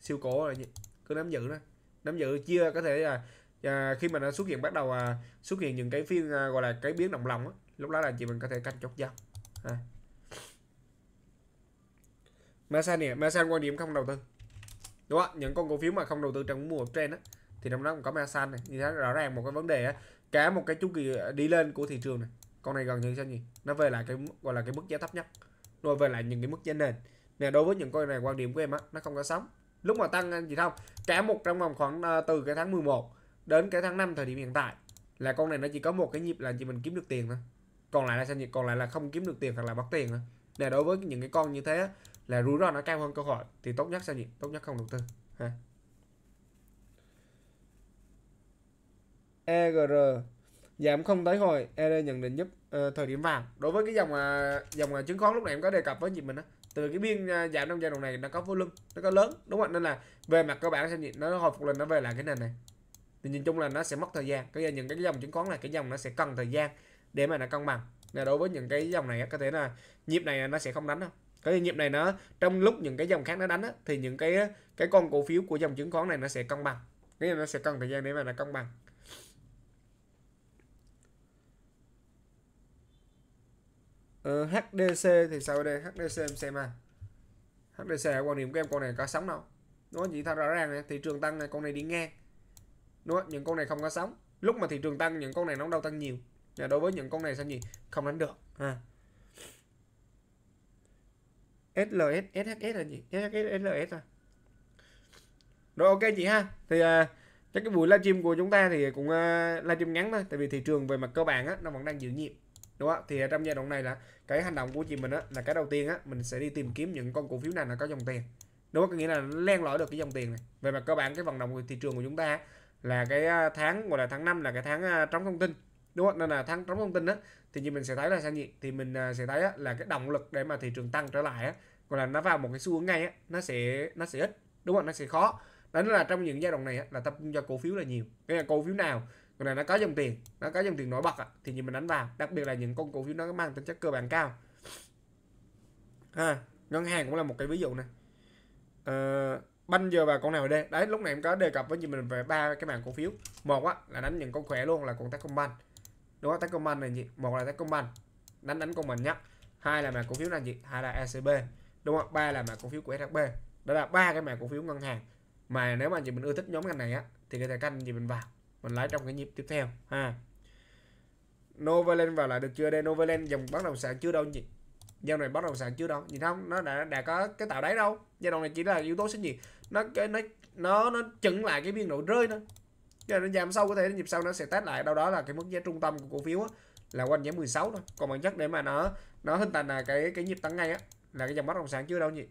siêu cổ rồi cứ nắm giữ đó nắm giữ chia có thể là à, khi mà nó xuất hiện bắt đầu à, xuất hiện những cái phiên à, gọi là cái biến động lòng á, lúc đó là chị mình có thể canh chốt dòng à. Masan nè Masan quan điểm không đầu tư đúng không? những con cổ phiếu mà không đầu tư trong mùa trên á thì trong đó cũng có Masan này thì rõ ràng một cái vấn đề á cả một cái chu kỳ đi lên của thị trường này con này gần như sao nhỉ nó về lại cái gọi là cái mức giá thấp nhất rồi về lại những cái mức giá nền nè đối với những con này quan điểm của em á nó không có sống lúc mà tăng anh chị không cả một trong vòng khoảng à, từ cái tháng 11 đến cái tháng 5 thời điểm hiện tại là con này nó chỉ có một cái nhịp là chỉ mình kiếm được tiền thôi còn lại là sao nhỉ còn lại là không kiếm được tiền hoặc là mất tiền nữa nè đối với những cái con như thế là rủi ro nó cao hơn cơ hội thì tốt nhất sao nhỉ tốt nhất không đầu tư ha EGR giảm dạ, không tới hồi ER nhận định giúp uh, thời điểm vàng đối với cái dòng uh, dòng uh, chứng khoán lúc này em có đề cập với chị mình đó từ cái biên uh, giảm trong giai đoạn này nó có vô lưng nó có lớn đúng không nên là về mặt cơ bản sao nhỉ nó hồi phục lên nó về lại cái nền này thì nhìn chung là nó sẽ mất thời gian cái những cái dòng chứng khoán này cái dòng nó sẽ cần thời gian để mà nó cân bằng là đối với những cái dòng này có thể là nhịp này nó sẽ không đánh đâu có nhịp này nó trong lúc những cái dòng khác nó đánh á, thì những cái cái con cổ phiếu của dòng chứng khoán này nó sẽ cân bằng nghĩa là nó sẽ cần thời gian để mà nó cân bằng ờ, HDC thì sao đây HDC em xem à HDC quan điểm của em con này có sống đâu nó chỉ thật rõ ràng này, thị trường tăng này con này đi ngang đúng không những con này không có sóng lúc mà thị trường tăng những con này nó đâu tăng nhiều và đối với những con này sao gì không đánh được ha SLS SHS là gì SHS SLS à rồi ok chị ha thì à, chắc cái buổi livestream của chúng ta thì cũng à, livestream ngắn thôi tại vì thị trường về mặt cơ bản á nó vẫn đang giữ nhịp đúng không thì à, trong giai đoạn này là cái hành động của chị mình á là cái đầu tiên á mình sẽ đi tìm kiếm những con cổ phiếu nào là có dòng tiền đúng không có nghĩa là len lỏi được cái dòng tiền này về mặt cơ bản cái vận động của thị trường của chúng ta là cái à, tháng gọi là tháng 5 là cái tháng à, trống thông tin đúng không nên là tháng trống thông tin đó thì như mình sẽ thấy là sao nhỉ thì mình à, sẽ thấy là cái động lực để mà thị trường tăng trở lại á, gọi là nó vào một cái xu hướng ngay á, nó sẽ nó sẽ ít đúng không nó sẽ khó đó là trong những giai đoạn này là tập trung cho cổ phiếu là nhiều cái là cổ phiếu nào gọi là nó có dòng tiền nó có dòng tiền nổi bật á, thì như mình đánh vào đặc biệt là những con cổ phiếu nó mang tính chất cơ bản cao à, ngân hàng cũng là một cái ví dụ này ờ, banh giờ vào con nào đây đấy lúc này em có đề cập với như mình về ba cái mảng cổ phiếu một á là đánh những con khỏe luôn là con Techcombank đúng không Techcombank này gì một là Techcombank đánh đánh con mình nhá hai là mảng cổ phiếu là gì hai là ECB đúng không ba là mảng cổ phiếu của SHB đó là ba cái mảng cổ phiếu ngân hàng mà nếu mà chị mình ưa thích nhóm ngành này á thì có thể canh gì mình vào mình lấy trong cái nhịp tiếp theo ha Novaland vào lại được chưa đây Novaland dòng bất động sản chưa đâu gì giao này bất động sản chưa đâu nhìn không nó đã đã có cái tạo đáy đâu giai đoạn này chỉ là yếu tố sinh gì nó cái nó nó nó chững lại cái biên độ rơi nó cho nên giảm sâu có thể nhịp sau nó sẽ test lại đâu đó là cái mức giá trung tâm của cổ phiếu á, là quanh giá 16 thôi còn bản chất để mà nó nó hình thành là cái cái nhịp tăng ngay á là cái dòng bất động sản chưa đâu nhỉ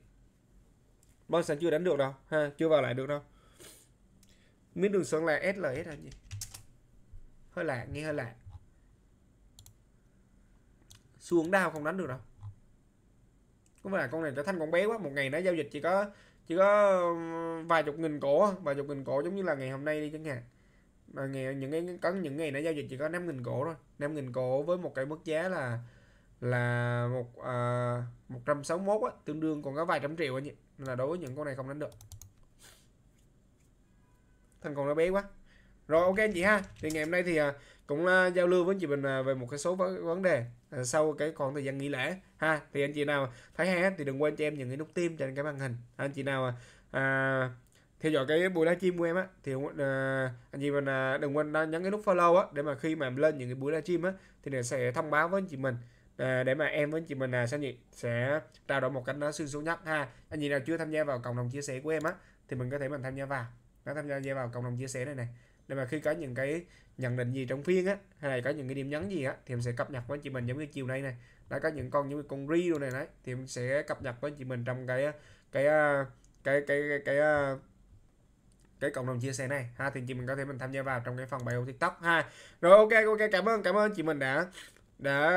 bất động sản chưa đánh được đâu ha chưa vào lại được đâu miếng đường xuống là SLS là gì hơi lạ nghe hơi lạ xuống đau không đánh được đâu có phải là con này trở thành con bé quá một ngày nó giao dịch chỉ có chỉ có vài chục nghìn cổ vài chục nghìn cổ giống như là ngày hôm nay đi chẳng hạn mà ngày những cái có những ngày nó giao dịch chỉ có năm nghìn cổ thôi năm nghìn cổ với một cái mức giá là là một à, 161 á, tương đương còn có vài trăm triệu anh là đối với những con này không đánh được thành còn nó bé quá rồi ok anh chị ha thì ngày hôm nay thì à, cũng uh, giao lưu với chị mình uh, ờ, về một cái số vấn đề uh, sau cái khoảng thời gian nghỉ lễ ha thì anh chị nào thấy hay thì đừng quên cho em những cái nút tim trên cái màn hình anh chị nào uh, theo dõi cái buổi livestream của em á thì uh, anh chị mình uh, đừng quên nhấn cái nút follow á để mà khi mà em lên những cái buổi livestream á thì nó sẽ thông báo với anh chị mình À, để mà em với chị mình là sao nhỉ sẽ trao đổi một cách nó xuyên suốt nhất ha anh chị nào chưa tham gia vào cộng đồng chia sẻ của em á thì mình có thể mình tham gia vào nó tham gia vào cộng đồng chia sẻ này này để mà khi có những cái nhận định gì trong phiên á hay là có những cái điểm nhấn gì á thì em sẽ cập nhật với anh chị mình giống như chiều nay này đã có những con những con ri rồi này đấy thì em sẽ cập nhật với anh chị mình trong à, cái cái cái cái cái, à, cái cái cộng đồng chia sẻ này ha thì chị mình có thể mình tham gia vào trong cái phần bio tiktok ha rồi ok ok cảm ơn cảm ơn chị mình đã đã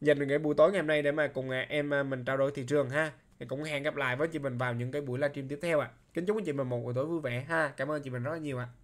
dành được cái buổi tối ngày hôm nay để mà cùng à, em mình trao đổi thị trường ha thì cũng hẹn gặp lại với chị mình vào những cái buổi livestream tiếp theo ạ à. kính chúc chị mình một buổi tối vui vẻ ha cảm ơn chị mình rất là nhiều ạ à.